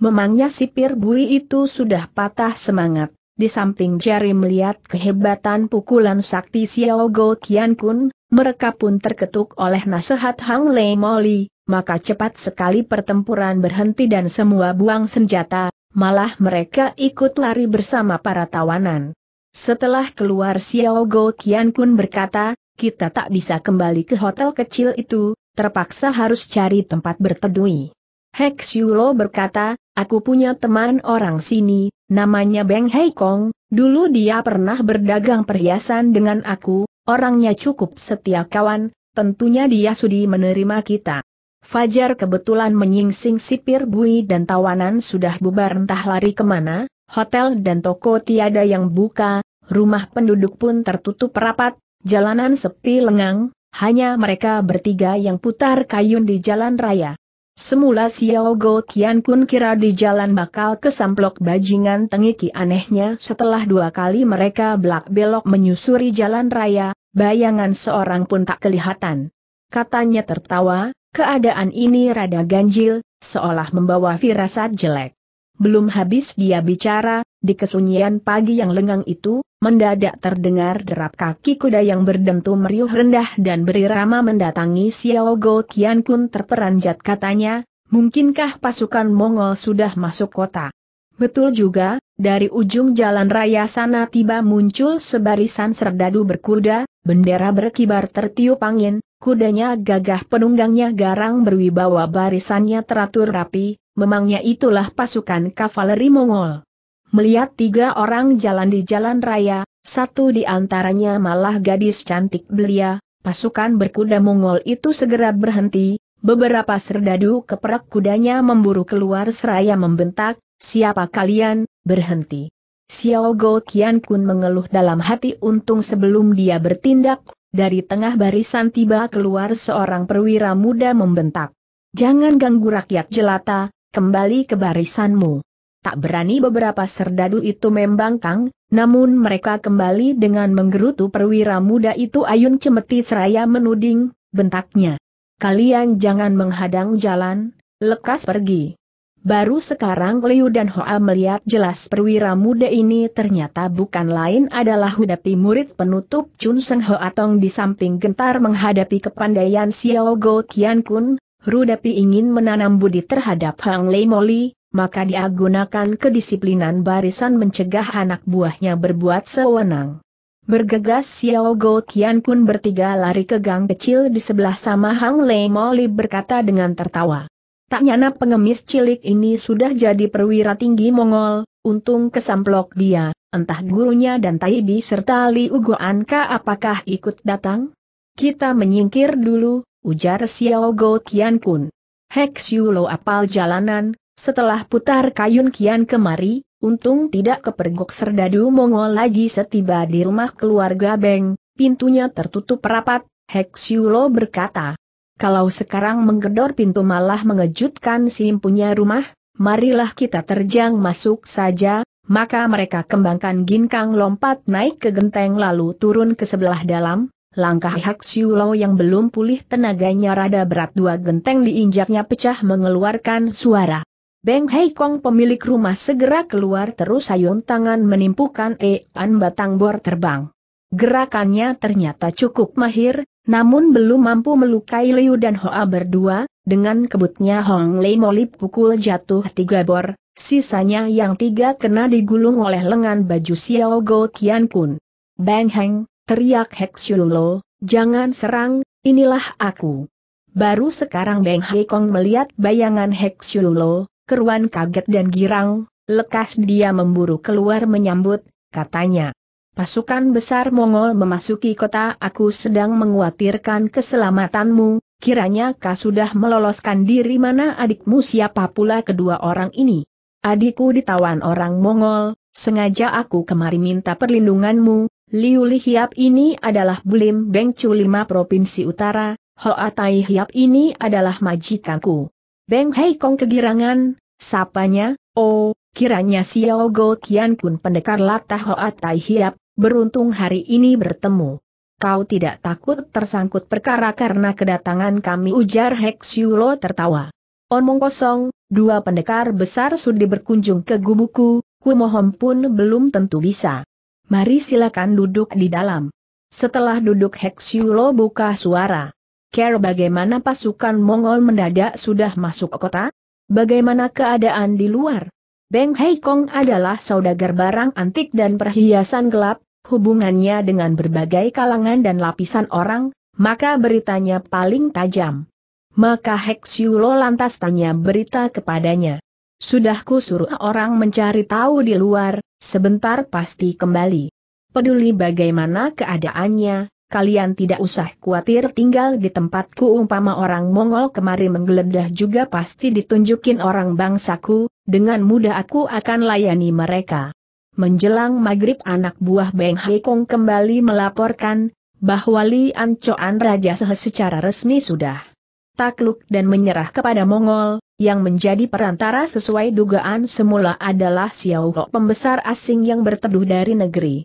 Memangnya sipir bui itu sudah patah semangat. Di samping jari melihat kehebatan pukulan sakti Xiao Go Tian Kun, mereka pun terketuk oleh nasihat Hang Lei Moli, maka cepat sekali pertempuran berhenti dan semua buang senjata, malah mereka ikut lari bersama para tawanan. Setelah keluar Xiao Go Tian Kun berkata, kita tak bisa kembali ke hotel kecil itu, terpaksa harus cari tempat berteduh. Hek Yulo berkata, aku punya teman orang sini, Namanya Beng Hei Kong, dulu dia pernah berdagang perhiasan dengan aku, orangnya cukup setia kawan, tentunya dia sudi menerima kita. Fajar kebetulan menyingsing sipir bui dan tawanan sudah bubar entah lari kemana, hotel dan toko tiada yang buka, rumah penduduk pun tertutup rapat, jalanan sepi lengang, hanya mereka bertiga yang putar kayun di jalan raya. Semula Xiao Go Tian pun kira di jalan bakal kesamplok bajingan tengiki anehnya setelah dua kali mereka belak-belok menyusuri jalan raya, bayangan seorang pun tak kelihatan. Katanya tertawa, keadaan ini rada ganjil, seolah membawa firasat jelek. Belum habis dia bicara, di kesunyian pagi yang lengang itu, Mendadak terdengar derap kaki kuda yang berdentum meriuh rendah dan berirama mendatangi Xiao Go Qian Kun terperanjat katanya, mungkinkah pasukan Mongol sudah masuk kota? Betul juga, dari ujung jalan raya sana tiba muncul sebarisan serdadu berkuda, bendera berkibar tertiup angin, kudanya gagah penunggangnya garang berwibawa barisannya teratur rapi, memangnya itulah pasukan kavaleri Mongol melihat tiga orang jalan di jalan raya, satu di antaranya malah gadis cantik belia, pasukan berkuda Mongol itu segera berhenti, beberapa serdadu keperak kudanya memburu keluar seraya membentak, siapa kalian, berhenti. Xiao Go Qian Kun mengeluh dalam hati untung sebelum dia bertindak, dari tengah barisan tiba keluar seorang perwira muda membentak. Jangan ganggu rakyat jelata, kembali ke barisanmu tak berani beberapa serdadu itu membangkang, namun mereka kembali dengan menggerutu perwira muda itu ayun cemeti seraya menuding, bentaknya. Kalian jangan menghadang jalan, lekas pergi. Baru sekarang Liu dan Hoa melihat jelas perwira muda ini ternyata bukan lain adalah Hudapi murid penutup Chun Seng Hoa Tong di samping gentar menghadapi kepandaian Xiao Go Kian Kun, Rudapi ingin menanam budi terhadap Hang Lei Moli, maka dia gunakan kedisiplinan barisan mencegah anak buahnya berbuat sewenang. Bergegas Xiao Go Qian pun bertiga lari ke gang kecil di sebelah sama Hang Lei Moli berkata dengan tertawa. Tak nyana pengemis cilik ini sudah jadi perwira tinggi Mongol, untung kesamplok dia, entah gurunya dan Taibi serta Li Ugoanka apakah ikut datang? Kita menyingkir dulu, ujar Xiao Go Qian Kun. Hek Xiu Lo apal jalanan, setelah putar kayun kian kemari, untung tidak kepergok serdadu Mongol lagi setiba di rumah keluarga Beng, pintunya tertutup rapat, Siulo berkata. Kalau sekarang menggedor pintu malah mengejutkan si impunya rumah, marilah kita terjang masuk saja, maka mereka kembangkan ginkang lompat naik ke genteng lalu turun ke sebelah dalam, Langkah Hak Siulo yang belum pulih tenaganya rada berat dua genteng diinjaknya pecah mengeluarkan suara. Beng Hei Kong pemilik rumah segera keluar terus sayun tangan menimpukan e Ean batang bor terbang. Gerakannya ternyata cukup mahir, namun belum mampu melukai Liu dan Hoa berdua, dengan kebutnya Hong Lei Molip pukul jatuh tiga bor, sisanya yang tiga kena digulung oleh lengan baju Xiao Go Tian Kun. Beng Heng, teriak Hek Lo, jangan serang, inilah aku. Baru sekarang Beng Hei Kong melihat bayangan Hek Lo, Keruan kaget dan girang, lekas dia memburu keluar menyambut, katanya. Pasukan besar Mongol memasuki kota aku sedang menguatirkan keselamatanmu, kiranya kau sudah meloloskan diri mana adikmu siapa pula kedua orang ini. Adikku ditawan orang Mongol, sengaja aku kemari minta perlindunganmu, Liu Li Hiap ini adalah Bulim Beng lima 5 Provinsi Utara, Hoa Tai Hiap ini adalah majikanku. Beng Hei Kong kegirangan, Sapanya, oh, kiranya Xiao Go Tian Kun pendekar latah Hoa Tai Hiap, beruntung hari ini bertemu. Kau tidak takut tersangkut perkara karena kedatangan kami ujar Hexiulo tertawa. Omong kosong, dua pendekar besar sudah berkunjung ke gubuku, ku mohon pun belum tentu bisa. Mari silakan duduk di dalam. Setelah duduk Hexiulo buka suara. Care bagaimana pasukan Mongol mendadak sudah masuk kota? Bagaimana keadaan di luar? Beng Hei Kong adalah saudagar barang antik dan perhiasan gelap, hubungannya dengan berbagai kalangan dan lapisan orang, maka beritanya paling tajam. Maka Hexiulo lantas tanya berita kepadanya. Sudah ku suruh orang mencari tahu di luar, sebentar pasti kembali. Peduli bagaimana keadaannya, kalian tidak usah khawatir tinggal di tempatku umpama orang Mongol kemari menggeledah juga pasti ditunjukin orang bangsaku, dengan mudah aku akan layani mereka. Menjelang maghrib anak buah Beng Kong kembali melaporkan, bahwa Li Ancoan Raja Sehe secara resmi sudah takluk dan menyerah kepada Mongol, yang menjadi perantara sesuai dugaan semula adalah Xiao Ho pembesar asing yang berteduh dari negeri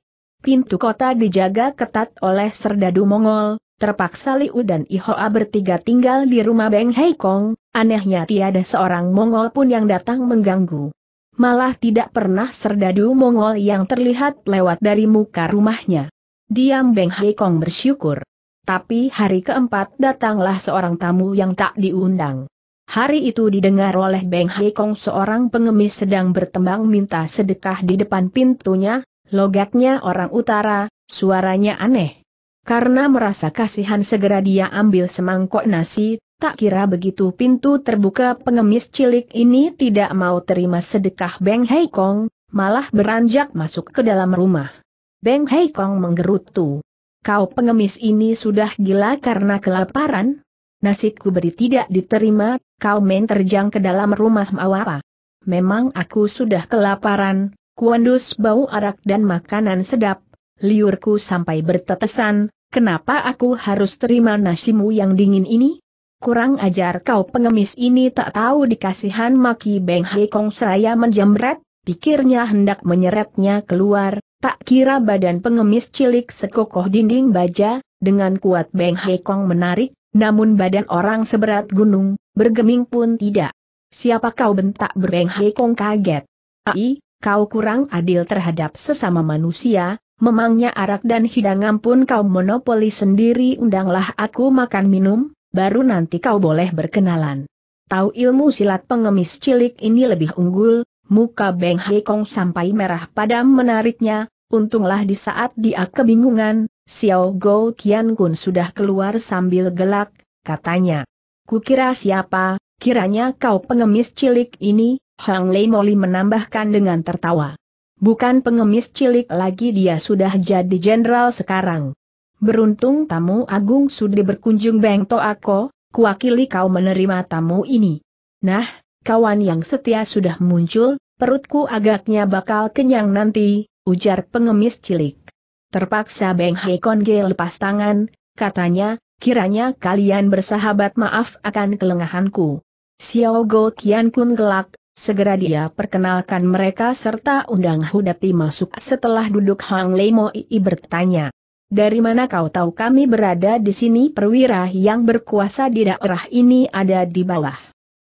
Pintu kota dijaga ketat oleh serdadu Mongol, terpaksa Liu dan Ihoa bertiga tinggal di rumah Beng Heikong, anehnya tiada seorang Mongol pun yang datang mengganggu. Malah tidak pernah serdadu Mongol yang terlihat lewat dari muka rumahnya. Diam Beng Heikong bersyukur. Tapi hari keempat datanglah seorang tamu yang tak diundang. Hari itu didengar oleh Beng Kong seorang pengemis sedang bertembang minta sedekah di depan pintunya, Logatnya orang utara, suaranya aneh. Karena merasa kasihan segera dia ambil semangkok nasi, tak kira begitu pintu terbuka pengemis cilik ini tidak mau terima sedekah Beng Hei Kong, malah beranjak masuk ke dalam rumah. Beng Hei Kong menggerutu. Kau pengemis ini sudah gila karena kelaparan? Nasibku beri tidak diterima, kau main terjang ke dalam rumah semawa. Memang aku sudah kelaparan, kuandus bau arak dan makanan sedap, liurku sampai bertetesan, kenapa aku harus terima nasimu yang dingin ini? Kurang ajar kau pengemis ini tak tahu dikasihan maki Beng Hai Kong seraya menjamret, pikirnya hendak menyeretnya keluar, tak kira badan pengemis cilik sekokoh dinding baja, dengan kuat Beng Hai Kong menarik, namun badan orang seberat gunung, bergeming pun tidak. Siapa kau bentak berbeng Kong kaget? Ai, kau kurang adil terhadap sesama manusia, memangnya arak dan hidangan pun kau monopoli sendiri undanglah aku makan minum, baru nanti kau boleh berkenalan. Tahu ilmu silat pengemis cilik ini lebih unggul, muka Beng Kong sampai merah padam menariknya, untunglah di saat dia kebingungan, Xiao Go Kian Kun sudah keluar sambil gelak, katanya. Kukira siapa, kiranya kau pengemis cilik ini, Hang Lei Moli menambahkan dengan tertawa. Bukan pengemis cilik lagi dia sudah jadi jenderal sekarang. Beruntung tamu agung sudah berkunjung Beng Toako, kuakili kau menerima tamu ini. Nah, kawan yang setia sudah muncul, perutku agaknya bakal kenyang nanti, ujar pengemis cilik. Terpaksa Beng Hekonge lepas tangan, katanya, kiranya kalian bersahabat maaf akan kelengahanku. Xiao Go Kian Kun gelak, Segera dia perkenalkan mereka serta undang Hudapi masuk setelah duduk Hang Lemo Ii bertanya. Dari mana kau tahu kami berada di sini perwira yang berkuasa di daerah ini ada di bawah.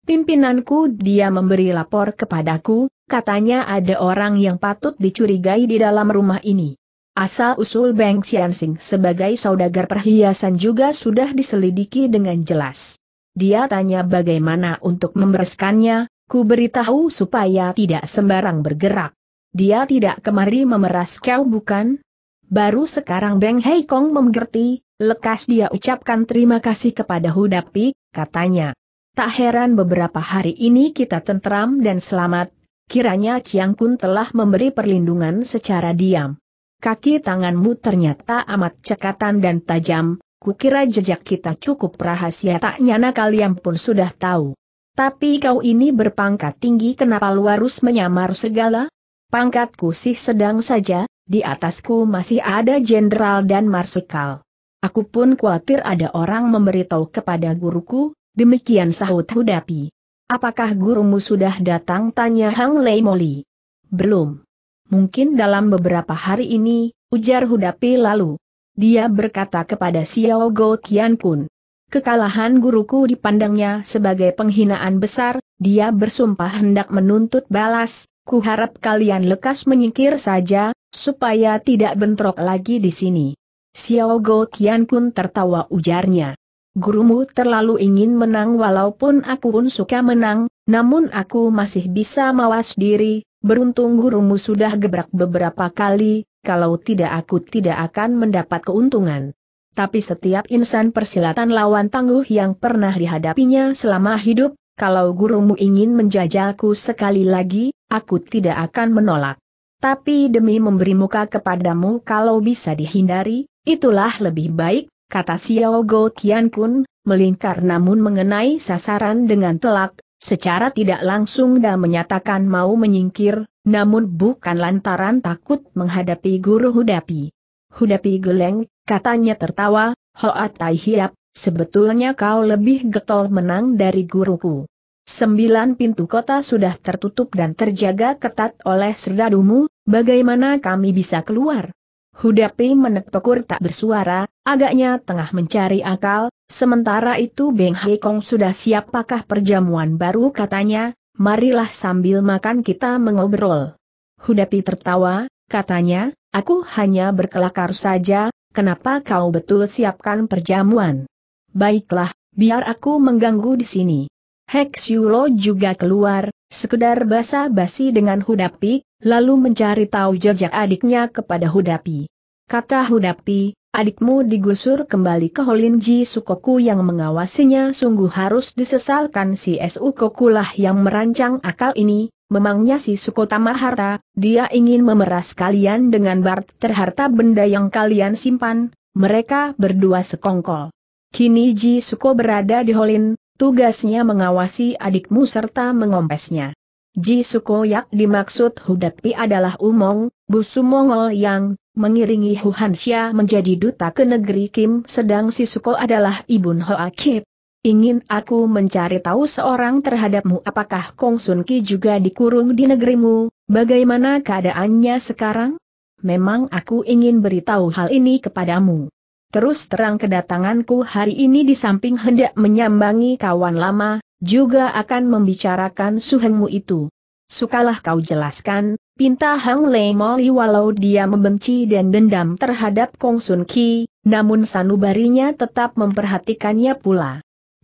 Pimpinanku dia memberi lapor kepadaku, katanya ada orang yang patut dicurigai di dalam rumah ini. Asal-usul Beng Xiansing sebagai saudagar perhiasan juga sudah diselidiki dengan jelas. Dia tanya bagaimana untuk membereskannya, Ku beritahu supaya tidak sembarang bergerak. Dia tidak kemari memeras kau bukan? Baru sekarang Beng Hei Kong mengerti, lekas dia ucapkan terima kasih kepada Hudapi, katanya. Tak heran beberapa hari ini kita tentram dan selamat, kiranya Chiang Kun telah memberi perlindungan secara diam. Kaki tanganmu ternyata amat cekatan dan tajam, kukira jejak kita cukup rahasia tak nyana kalian pun sudah tahu. Tapi kau ini berpangkat tinggi kenapa harus menyamar segala? Pangkatku sih sedang saja, di atasku masih ada jenderal dan marsikal. Aku pun khawatir ada orang memberitahu kepada guruku, demikian sahut Hudapi. Apakah gurumu sudah datang tanya Hang Lei Moli? Belum. Mungkin dalam beberapa hari ini, ujar Hudapi lalu. Dia berkata kepada Xiao Go Tian Kun. Kekalahan guruku dipandangnya sebagai penghinaan besar, dia bersumpah hendak menuntut balas, ku harap kalian lekas menyingkir saja, supaya tidak bentrok lagi di sini. Xiao Go Tian pun tertawa ujarnya. Gurumu terlalu ingin menang walaupun aku pun suka menang, namun aku masih bisa mawas diri, beruntung gurumu sudah gebrak beberapa kali, kalau tidak aku tidak akan mendapat keuntungan tapi setiap insan persilatan lawan tangguh yang pernah dihadapinya selama hidup, kalau gurumu ingin menjajalku sekali lagi, aku tidak akan menolak. Tapi demi memberi muka kepadamu kalau bisa dihindari, itulah lebih baik, kata Xiao Go Tian Kun, melingkar namun mengenai sasaran dengan telak, secara tidak langsung dan menyatakan mau menyingkir, namun bukan lantaran takut menghadapi guru Hudapi. Hudapi geleng, Katanya tertawa, Hoa Tai Hiap, sebetulnya kau lebih getol menang dari guruku. Sembilan pintu kota sudah tertutup dan terjaga ketat oleh serdadumu, bagaimana kami bisa keluar? Hudapi menekpekur tak bersuara, agaknya tengah mencari akal, sementara itu Beng Kong sudah siap. siapakah perjamuan baru katanya, marilah sambil makan kita mengobrol. Hudapi tertawa, katanya, aku hanya berkelakar saja, kenapa kau betul siapkan perjamuan? Baiklah, biar aku mengganggu di sini. Hek Yulo juga keluar, sekedar basa-basi dengan Hudapi, lalu mencari tahu jejak adiknya kepada Hudapi. Kata Hudapi, adikmu digusur kembali ke Holinji Sukoku yang mengawasinya sungguh harus disesalkan si Sukoku lah yang merancang akal ini, Memangnya si Sukota Marharta, dia ingin memeras kalian dengan barter harta benda yang kalian simpan, mereka berdua sekongkol. Kini Ji Suko berada di Holin, tugasnya mengawasi adikmu serta mengompesnya. Ji Suko yak dimaksud Hudapi adalah Umong, Busu Mongol yang mengiringi Huhansya menjadi duta ke negeri Kim sedang si Suko adalah Ibun Hoakip, Ingin aku mencari tahu seorang terhadapmu apakah Kong Sun Ki juga dikurung di negerimu, bagaimana keadaannya sekarang? Memang aku ingin beritahu hal ini kepadamu. Terus terang kedatanganku hari ini di samping hendak menyambangi kawan lama, juga akan membicarakan suhengmu itu. Sukalah kau jelaskan, pinta Hang Lei Moli walau dia membenci dan dendam terhadap Kong Sun Ki, namun sanubarinya tetap memperhatikannya pula.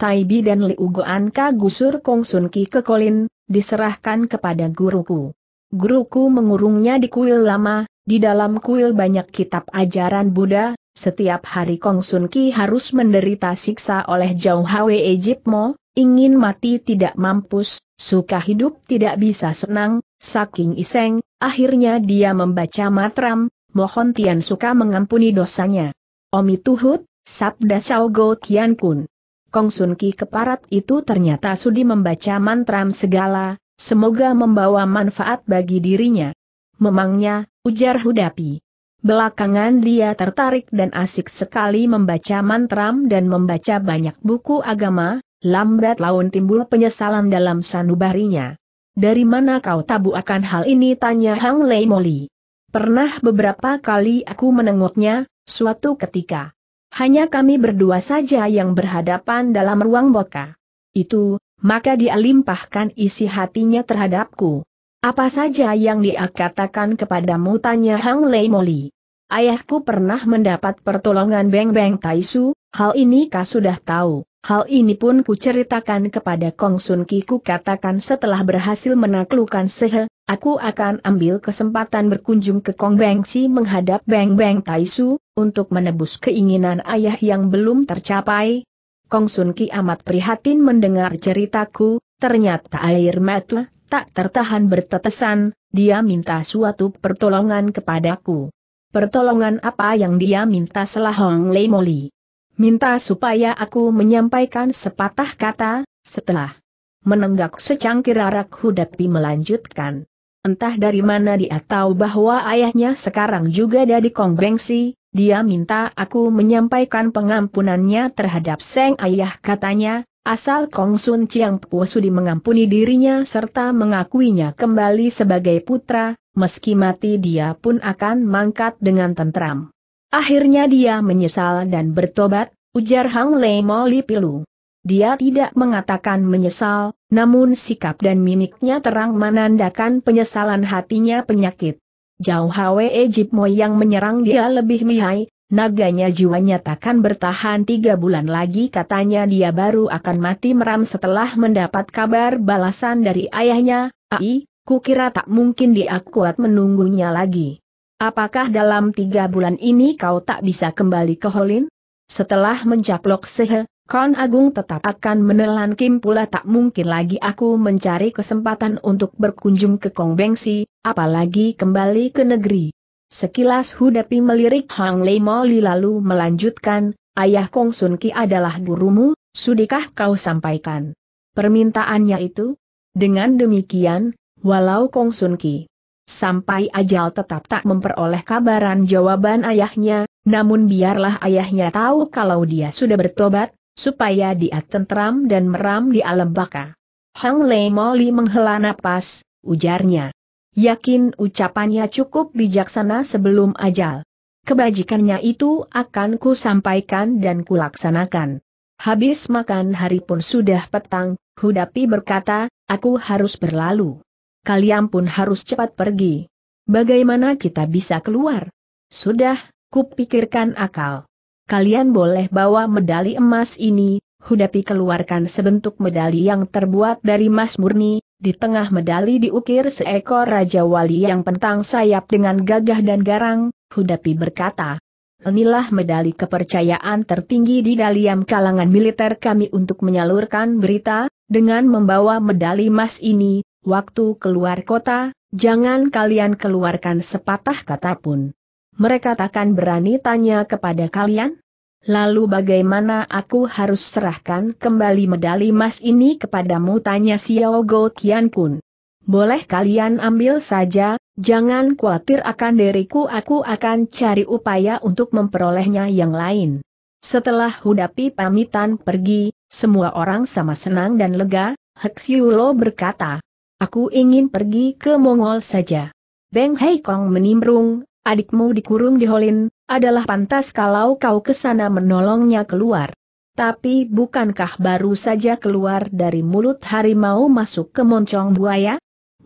Kaibi dan Liu Goan gusur Kong Sun Ki ke Kolin, diserahkan kepada guruku. Guruku mengurungnya di kuil lama, di dalam kuil banyak kitab ajaran Buddha, setiap hari Kong Sun Ki harus menderita siksa oleh Jauh Hwe Ejipmo, ingin mati tidak mampus, suka hidup tidak bisa senang, saking iseng, akhirnya dia membaca matram, mohon Tian suka mengampuni dosanya. Omi Tuhut, Sabda Sao Go Kian Kun. Kong Sun Ki keparat itu ternyata sudi membaca mantra segala, semoga membawa manfaat bagi dirinya. Memangnya, ujar Hudapi. Belakangan dia tertarik dan asik sekali membaca mantra dan membaca banyak buku agama, lambat laun timbul penyesalan dalam sanubarinya. Dari mana kau tabu akan hal ini tanya Hang Lei Moli. Pernah beberapa kali aku menengoknya, suatu ketika. Hanya kami berdua saja yang berhadapan dalam ruang boka. Itu, maka dialimpahkan isi hatinya terhadapku. Apa saja yang dia katakan kepadamu tanya Hang Lei Moli. Ayahku pernah mendapat pertolongan Beng Beng Taisu, hal ini kau sudah tahu. Hal ini pun kuceritakan kepada Kong Sun Ki ku katakan setelah berhasil menaklukkan Sehe, aku akan ambil kesempatan berkunjung ke Kong Beng Si menghadap Beng Beng Taisu, untuk menebus keinginan ayah yang belum tercapai? Kong Sun Ki amat prihatin mendengar ceritaku, ternyata air mata tak tertahan bertetesan, dia minta suatu pertolongan kepadaku. Pertolongan apa yang dia minta selah Hong Lei Moli? Minta supaya aku menyampaikan sepatah kata, setelah menenggak secangkir arak Hudapi melanjutkan. Entah dari mana dia tahu bahwa ayahnya sekarang juga dari Kong Bengsi, dia minta aku menyampaikan pengampunannya terhadap Seng Ayah katanya, asal Kong Sun Chiang Pu Sudi mengampuni dirinya serta mengakuinya kembali sebagai putra, meski mati dia pun akan mangkat dengan tentram. Akhirnya dia menyesal dan bertobat, ujar Hang Lei Mo Li Pilu. Dia tidak mengatakan menyesal, namun sikap dan mimiknya terang menandakan penyesalan hatinya penyakit. Jauh Hwe Jip moyang menyerang dia lebih lihai, naganya jiwanya takkan bertahan tiga bulan lagi katanya dia baru akan mati meram setelah mendapat kabar balasan dari ayahnya, Ai, kira tak mungkin dia kuat menunggunya lagi. Apakah dalam tiga bulan ini kau tak bisa kembali ke Holin? Setelah mencaplok Sehe, Kon Agung tetap akan menelan Kim pula tak mungkin lagi aku mencari kesempatan untuk berkunjung ke Kong Bengsi, apalagi kembali ke negeri. Sekilas Hudapi melirik Hang Lei Moli lalu melanjutkan, Ayah Kong Sun Ki adalah gurumu, sudikah kau sampaikan? Permintaannya itu? Dengan demikian, walau Kong Sun Ki sampai ajal tetap tak memperoleh kabaran jawaban ayahnya, namun biarlah ayahnya tahu kalau dia sudah bertobat, supaya dia tentram dan meram di alam baka. Hang Lei Moli menghela napas, ujarnya. Yakin ucapannya cukup bijaksana sebelum ajal. Kebajikannya itu akan ku sampaikan dan kulaksanakan. Habis makan hari pun sudah petang, Hudapi berkata, aku harus berlalu. Kalian pun harus cepat pergi. Bagaimana kita bisa keluar? Sudah, kupikirkan akal kalian boleh bawa medali emas ini, Hudapi keluarkan sebentuk medali yang terbuat dari emas murni, di tengah medali diukir seekor Raja Wali yang pentang sayap dengan gagah dan garang, Hudapi berkata. Inilah medali kepercayaan tertinggi di dalam kalangan militer kami untuk menyalurkan berita, dengan membawa medali emas ini, waktu keluar kota, jangan kalian keluarkan sepatah kata pun mereka takkan berani tanya kepada kalian? Lalu bagaimana aku harus serahkan kembali medali emas ini kepadamu tanya Xiao Go Tian Kun. Boleh kalian ambil saja, jangan khawatir akan diriku aku akan cari upaya untuk memperolehnya yang lain. Setelah Hudapi pamitan pergi, semua orang sama senang dan lega, Hexiulo berkata, Aku ingin pergi ke Mongol saja. Beng Hei Kong menimbrung, adikmu dikurung di Holin, adalah pantas kalau kau ke sana menolongnya keluar. Tapi bukankah baru saja keluar dari mulut harimau masuk ke moncong buaya?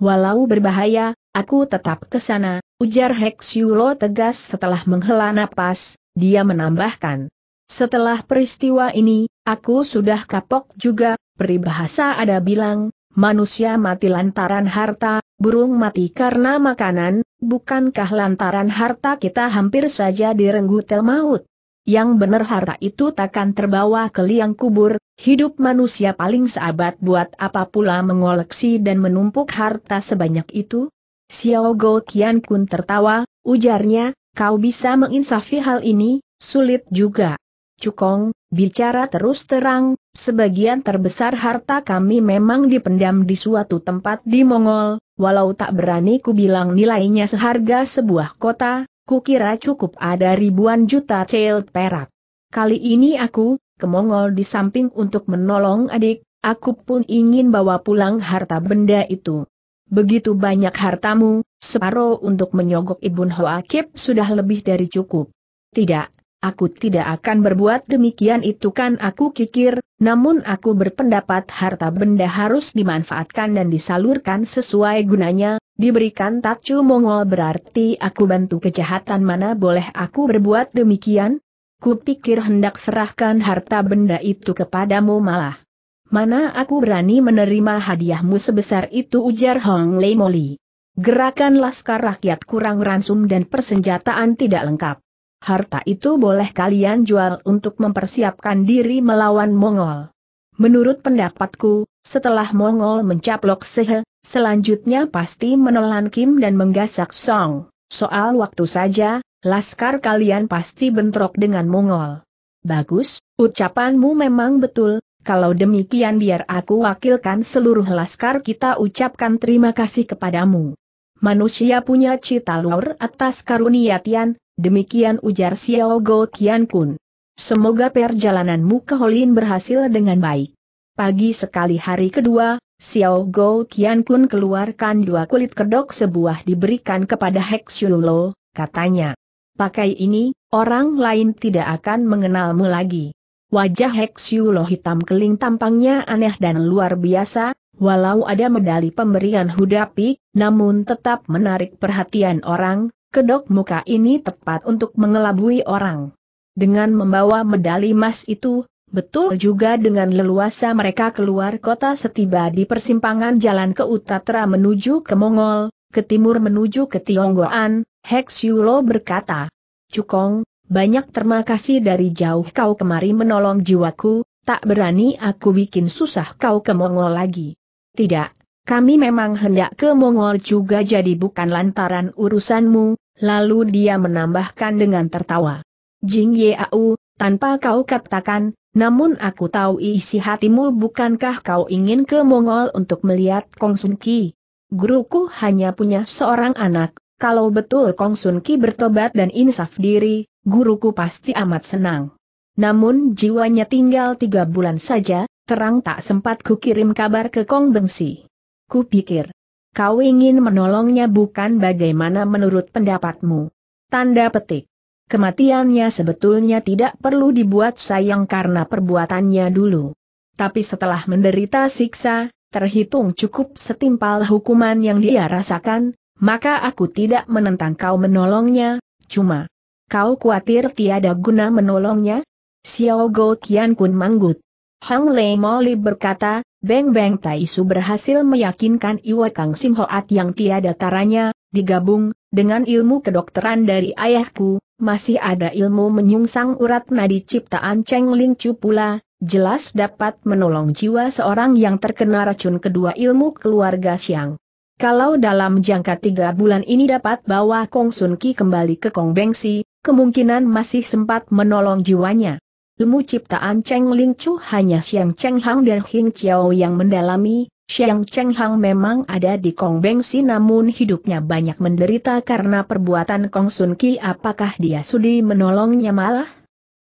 Walau berbahaya, aku tetap ke sana, ujar Hexiulo tegas setelah menghela napas, dia menambahkan. Setelah peristiwa ini, aku sudah kapok juga, peribahasa ada bilang, manusia mati lantaran harta, Burung mati karena makanan, bukankah lantaran harta kita hampir saja direnggut maut? Yang benar harta itu takkan terbawa ke liang kubur, hidup manusia paling seabad buat apa pula mengoleksi dan menumpuk harta sebanyak itu? Xiao Go Kian Kun tertawa, ujarnya, kau bisa menginsafi hal ini, sulit juga. Cukong, bicara terus terang, Sebagian terbesar harta kami memang dipendam di suatu tempat di Mongol, walau tak berani ku bilang nilainya seharga sebuah kota, kukira cukup ada ribuan juta cel perak. Kali ini aku, ke Mongol di samping untuk menolong adik, aku pun ingin bawa pulang harta benda itu. Begitu banyak hartamu, separuh untuk menyogok Ibun Hoakib sudah lebih dari cukup. Tidak, aku tidak akan berbuat demikian itu kan aku kikir, namun aku berpendapat harta benda harus dimanfaatkan dan disalurkan sesuai gunanya, diberikan tacu mongol berarti aku bantu kejahatan mana boleh aku berbuat demikian? Kupikir hendak serahkan harta benda itu kepadamu malah. Mana aku berani menerima hadiahmu sebesar itu ujar Hong Lei Moli. Gerakan laskar rakyat kurang ransum dan persenjataan tidak lengkap. Harta itu boleh kalian jual untuk mempersiapkan diri melawan Mongol. Menurut pendapatku, setelah Mongol mencaplok Sehe, selanjutnya pasti menelan Kim dan menggasak Song. Soal waktu saja, laskar kalian pasti bentrok dengan Mongol. Bagus, ucapanmu memang betul, kalau demikian biar aku wakilkan seluruh laskar kita ucapkan terima kasih kepadamu. Manusia punya cita luar atas karunia Tian, Demikian ujar Xiao Go Qian Kun. Semoga perjalananmu ke Holin berhasil dengan baik. Pagi sekali hari kedua, Xiao Go Qian Kun keluarkan dua kulit kedok sebuah diberikan kepada Hek Lo, katanya. Pakai ini, orang lain tidak akan mengenalmu lagi. Wajah Hek Lo hitam keling tampangnya aneh dan luar biasa, walau ada medali pemberian Hudapi, namun tetap menarik perhatian orang, Kedok muka ini tepat untuk mengelabui orang. Dengan membawa medali emas itu, betul juga dengan leluasa mereka keluar kota setiba di persimpangan jalan ke Utara menuju ke Mongol, ke timur menuju ke Tionggoan, Hexulo berkata, Cukong, banyak terima kasih dari jauh kau kemari menolong jiwaku, tak berani aku bikin susah kau ke Mongol lagi. Tidak, kami memang hendak ke Mongol juga jadi bukan lantaran urusanmu, lalu dia menambahkan dengan tertawa. Jing Au, tanpa kau katakan, namun aku tahu isi hatimu bukankah kau ingin ke Mongol untuk melihat Kong Sun Ki? Guruku hanya punya seorang anak, kalau betul Kong Sun Ki bertobat dan insaf diri, guruku pasti amat senang. Namun jiwanya tinggal tiga bulan saja, terang tak sempat kukirim kabar ke Kong Bengsi. Ku pikir Kau ingin menolongnya bukan bagaimana menurut pendapatmu. Tanda petik. Kematiannya sebetulnya tidak perlu dibuat sayang karena perbuatannya dulu. Tapi setelah menderita siksa, terhitung cukup setimpal hukuman yang dia rasakan, maka aku tidak menentang kau menolongnya, cuma. Kau khawatir tiada guna menolongnya? Xiao Go Tian Kun manggut. Hang Lei Moli berkata, Beng Beng Tai Su berhasil meyakinkan Iwa Kang Simhoat yang tiada taranya, digabung, dengan ilmu kedokteran dari ayahku, masih ada ilmu menyungsang urat nadi ciptaan Cheng Ling Chu pula, jelas dapat menolong jiwa seorang yang terkena racun kedua ilmu keluarga Siang. Kalau dalam jangka tiga bulan ini dapat bawa Kong Sun Ki kembali ke Kong Beng Si, kemungkinan masih sempat menolong jiwanya ilmu ciptaan Cheng Ling Chu hanya Xiang Cheng Hang dan Hing Chiao yang mendalami, Xiang Cheng Hang memang ada di Kong Beng Si namun hidupnya banyak menderita karena perbuatan Kong Sun Ki apakah dia sudi menolongnya malah?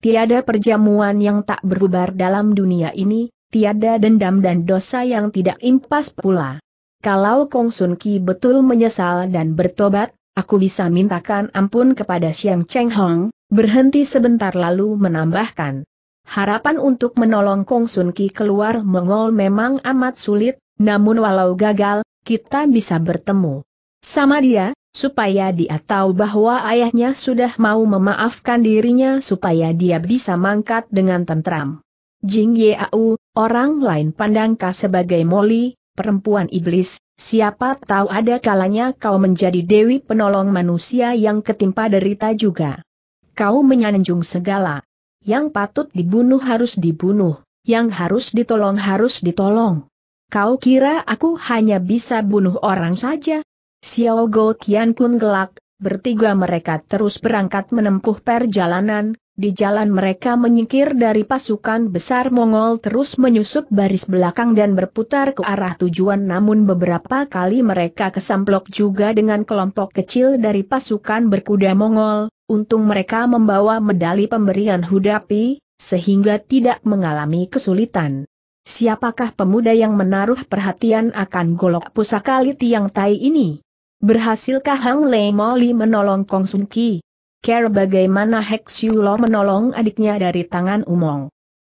Tiada perjamuan yang tak berbubar dalam dunia ini, tiada dendam dan dosa yang tidak impas pula. Kalau Kong Sun Ki betul menyesal dan bertobat, Aku bisa mintakan ampun kepada Xiang Cheng Hong, berhenti sebentar lalu menambahkan. Harapan untuk menolong Kong Sun Ki keluar mengol memang amat sulit, namun walau gagal, kita bisa bertemu. Sama dia, supaya dia tahu bahwa ayahnya sudah mau memaafkan dirinya supaya dia bisa mangkat dengan tentram. Jing Yeau, orang lain pandangkah sebagai molly, perempuan iblis, Siapa tahu ada kalanya kau menjadi dewi penolong manusia yang ketimpa derita juga. Kau menyanjung segala. Yang patut dibunuh harus dibunuh, yang harus ditolong harus ditolong. Kau kira aku hanya bisa bunuh orang saja? Xiao Go Tian Kun gelak, bertiga mereka terus berangkat menempuh perjalanan, di jalan mereka menyingkir dari pasukan besar Mongol terus menyusup baris belakang dan berputar ke arah tujuan namun beberapa kali mereka kesamplok juga dengan kelompok kecil dari pasukan berkuda Mongol, untung mereka membawa medali pemberian Hudapi, sehingga tidak mengalami kesulitan. Siapakah pemuda yang menaruh perhatian akan golok pusaka Li Tiang Tai ini? Berhasilkah Hang Lei Moli menolong Kong Sun Ki? care bagaimana Hexiulo menolong adiknya dari tangan Umong.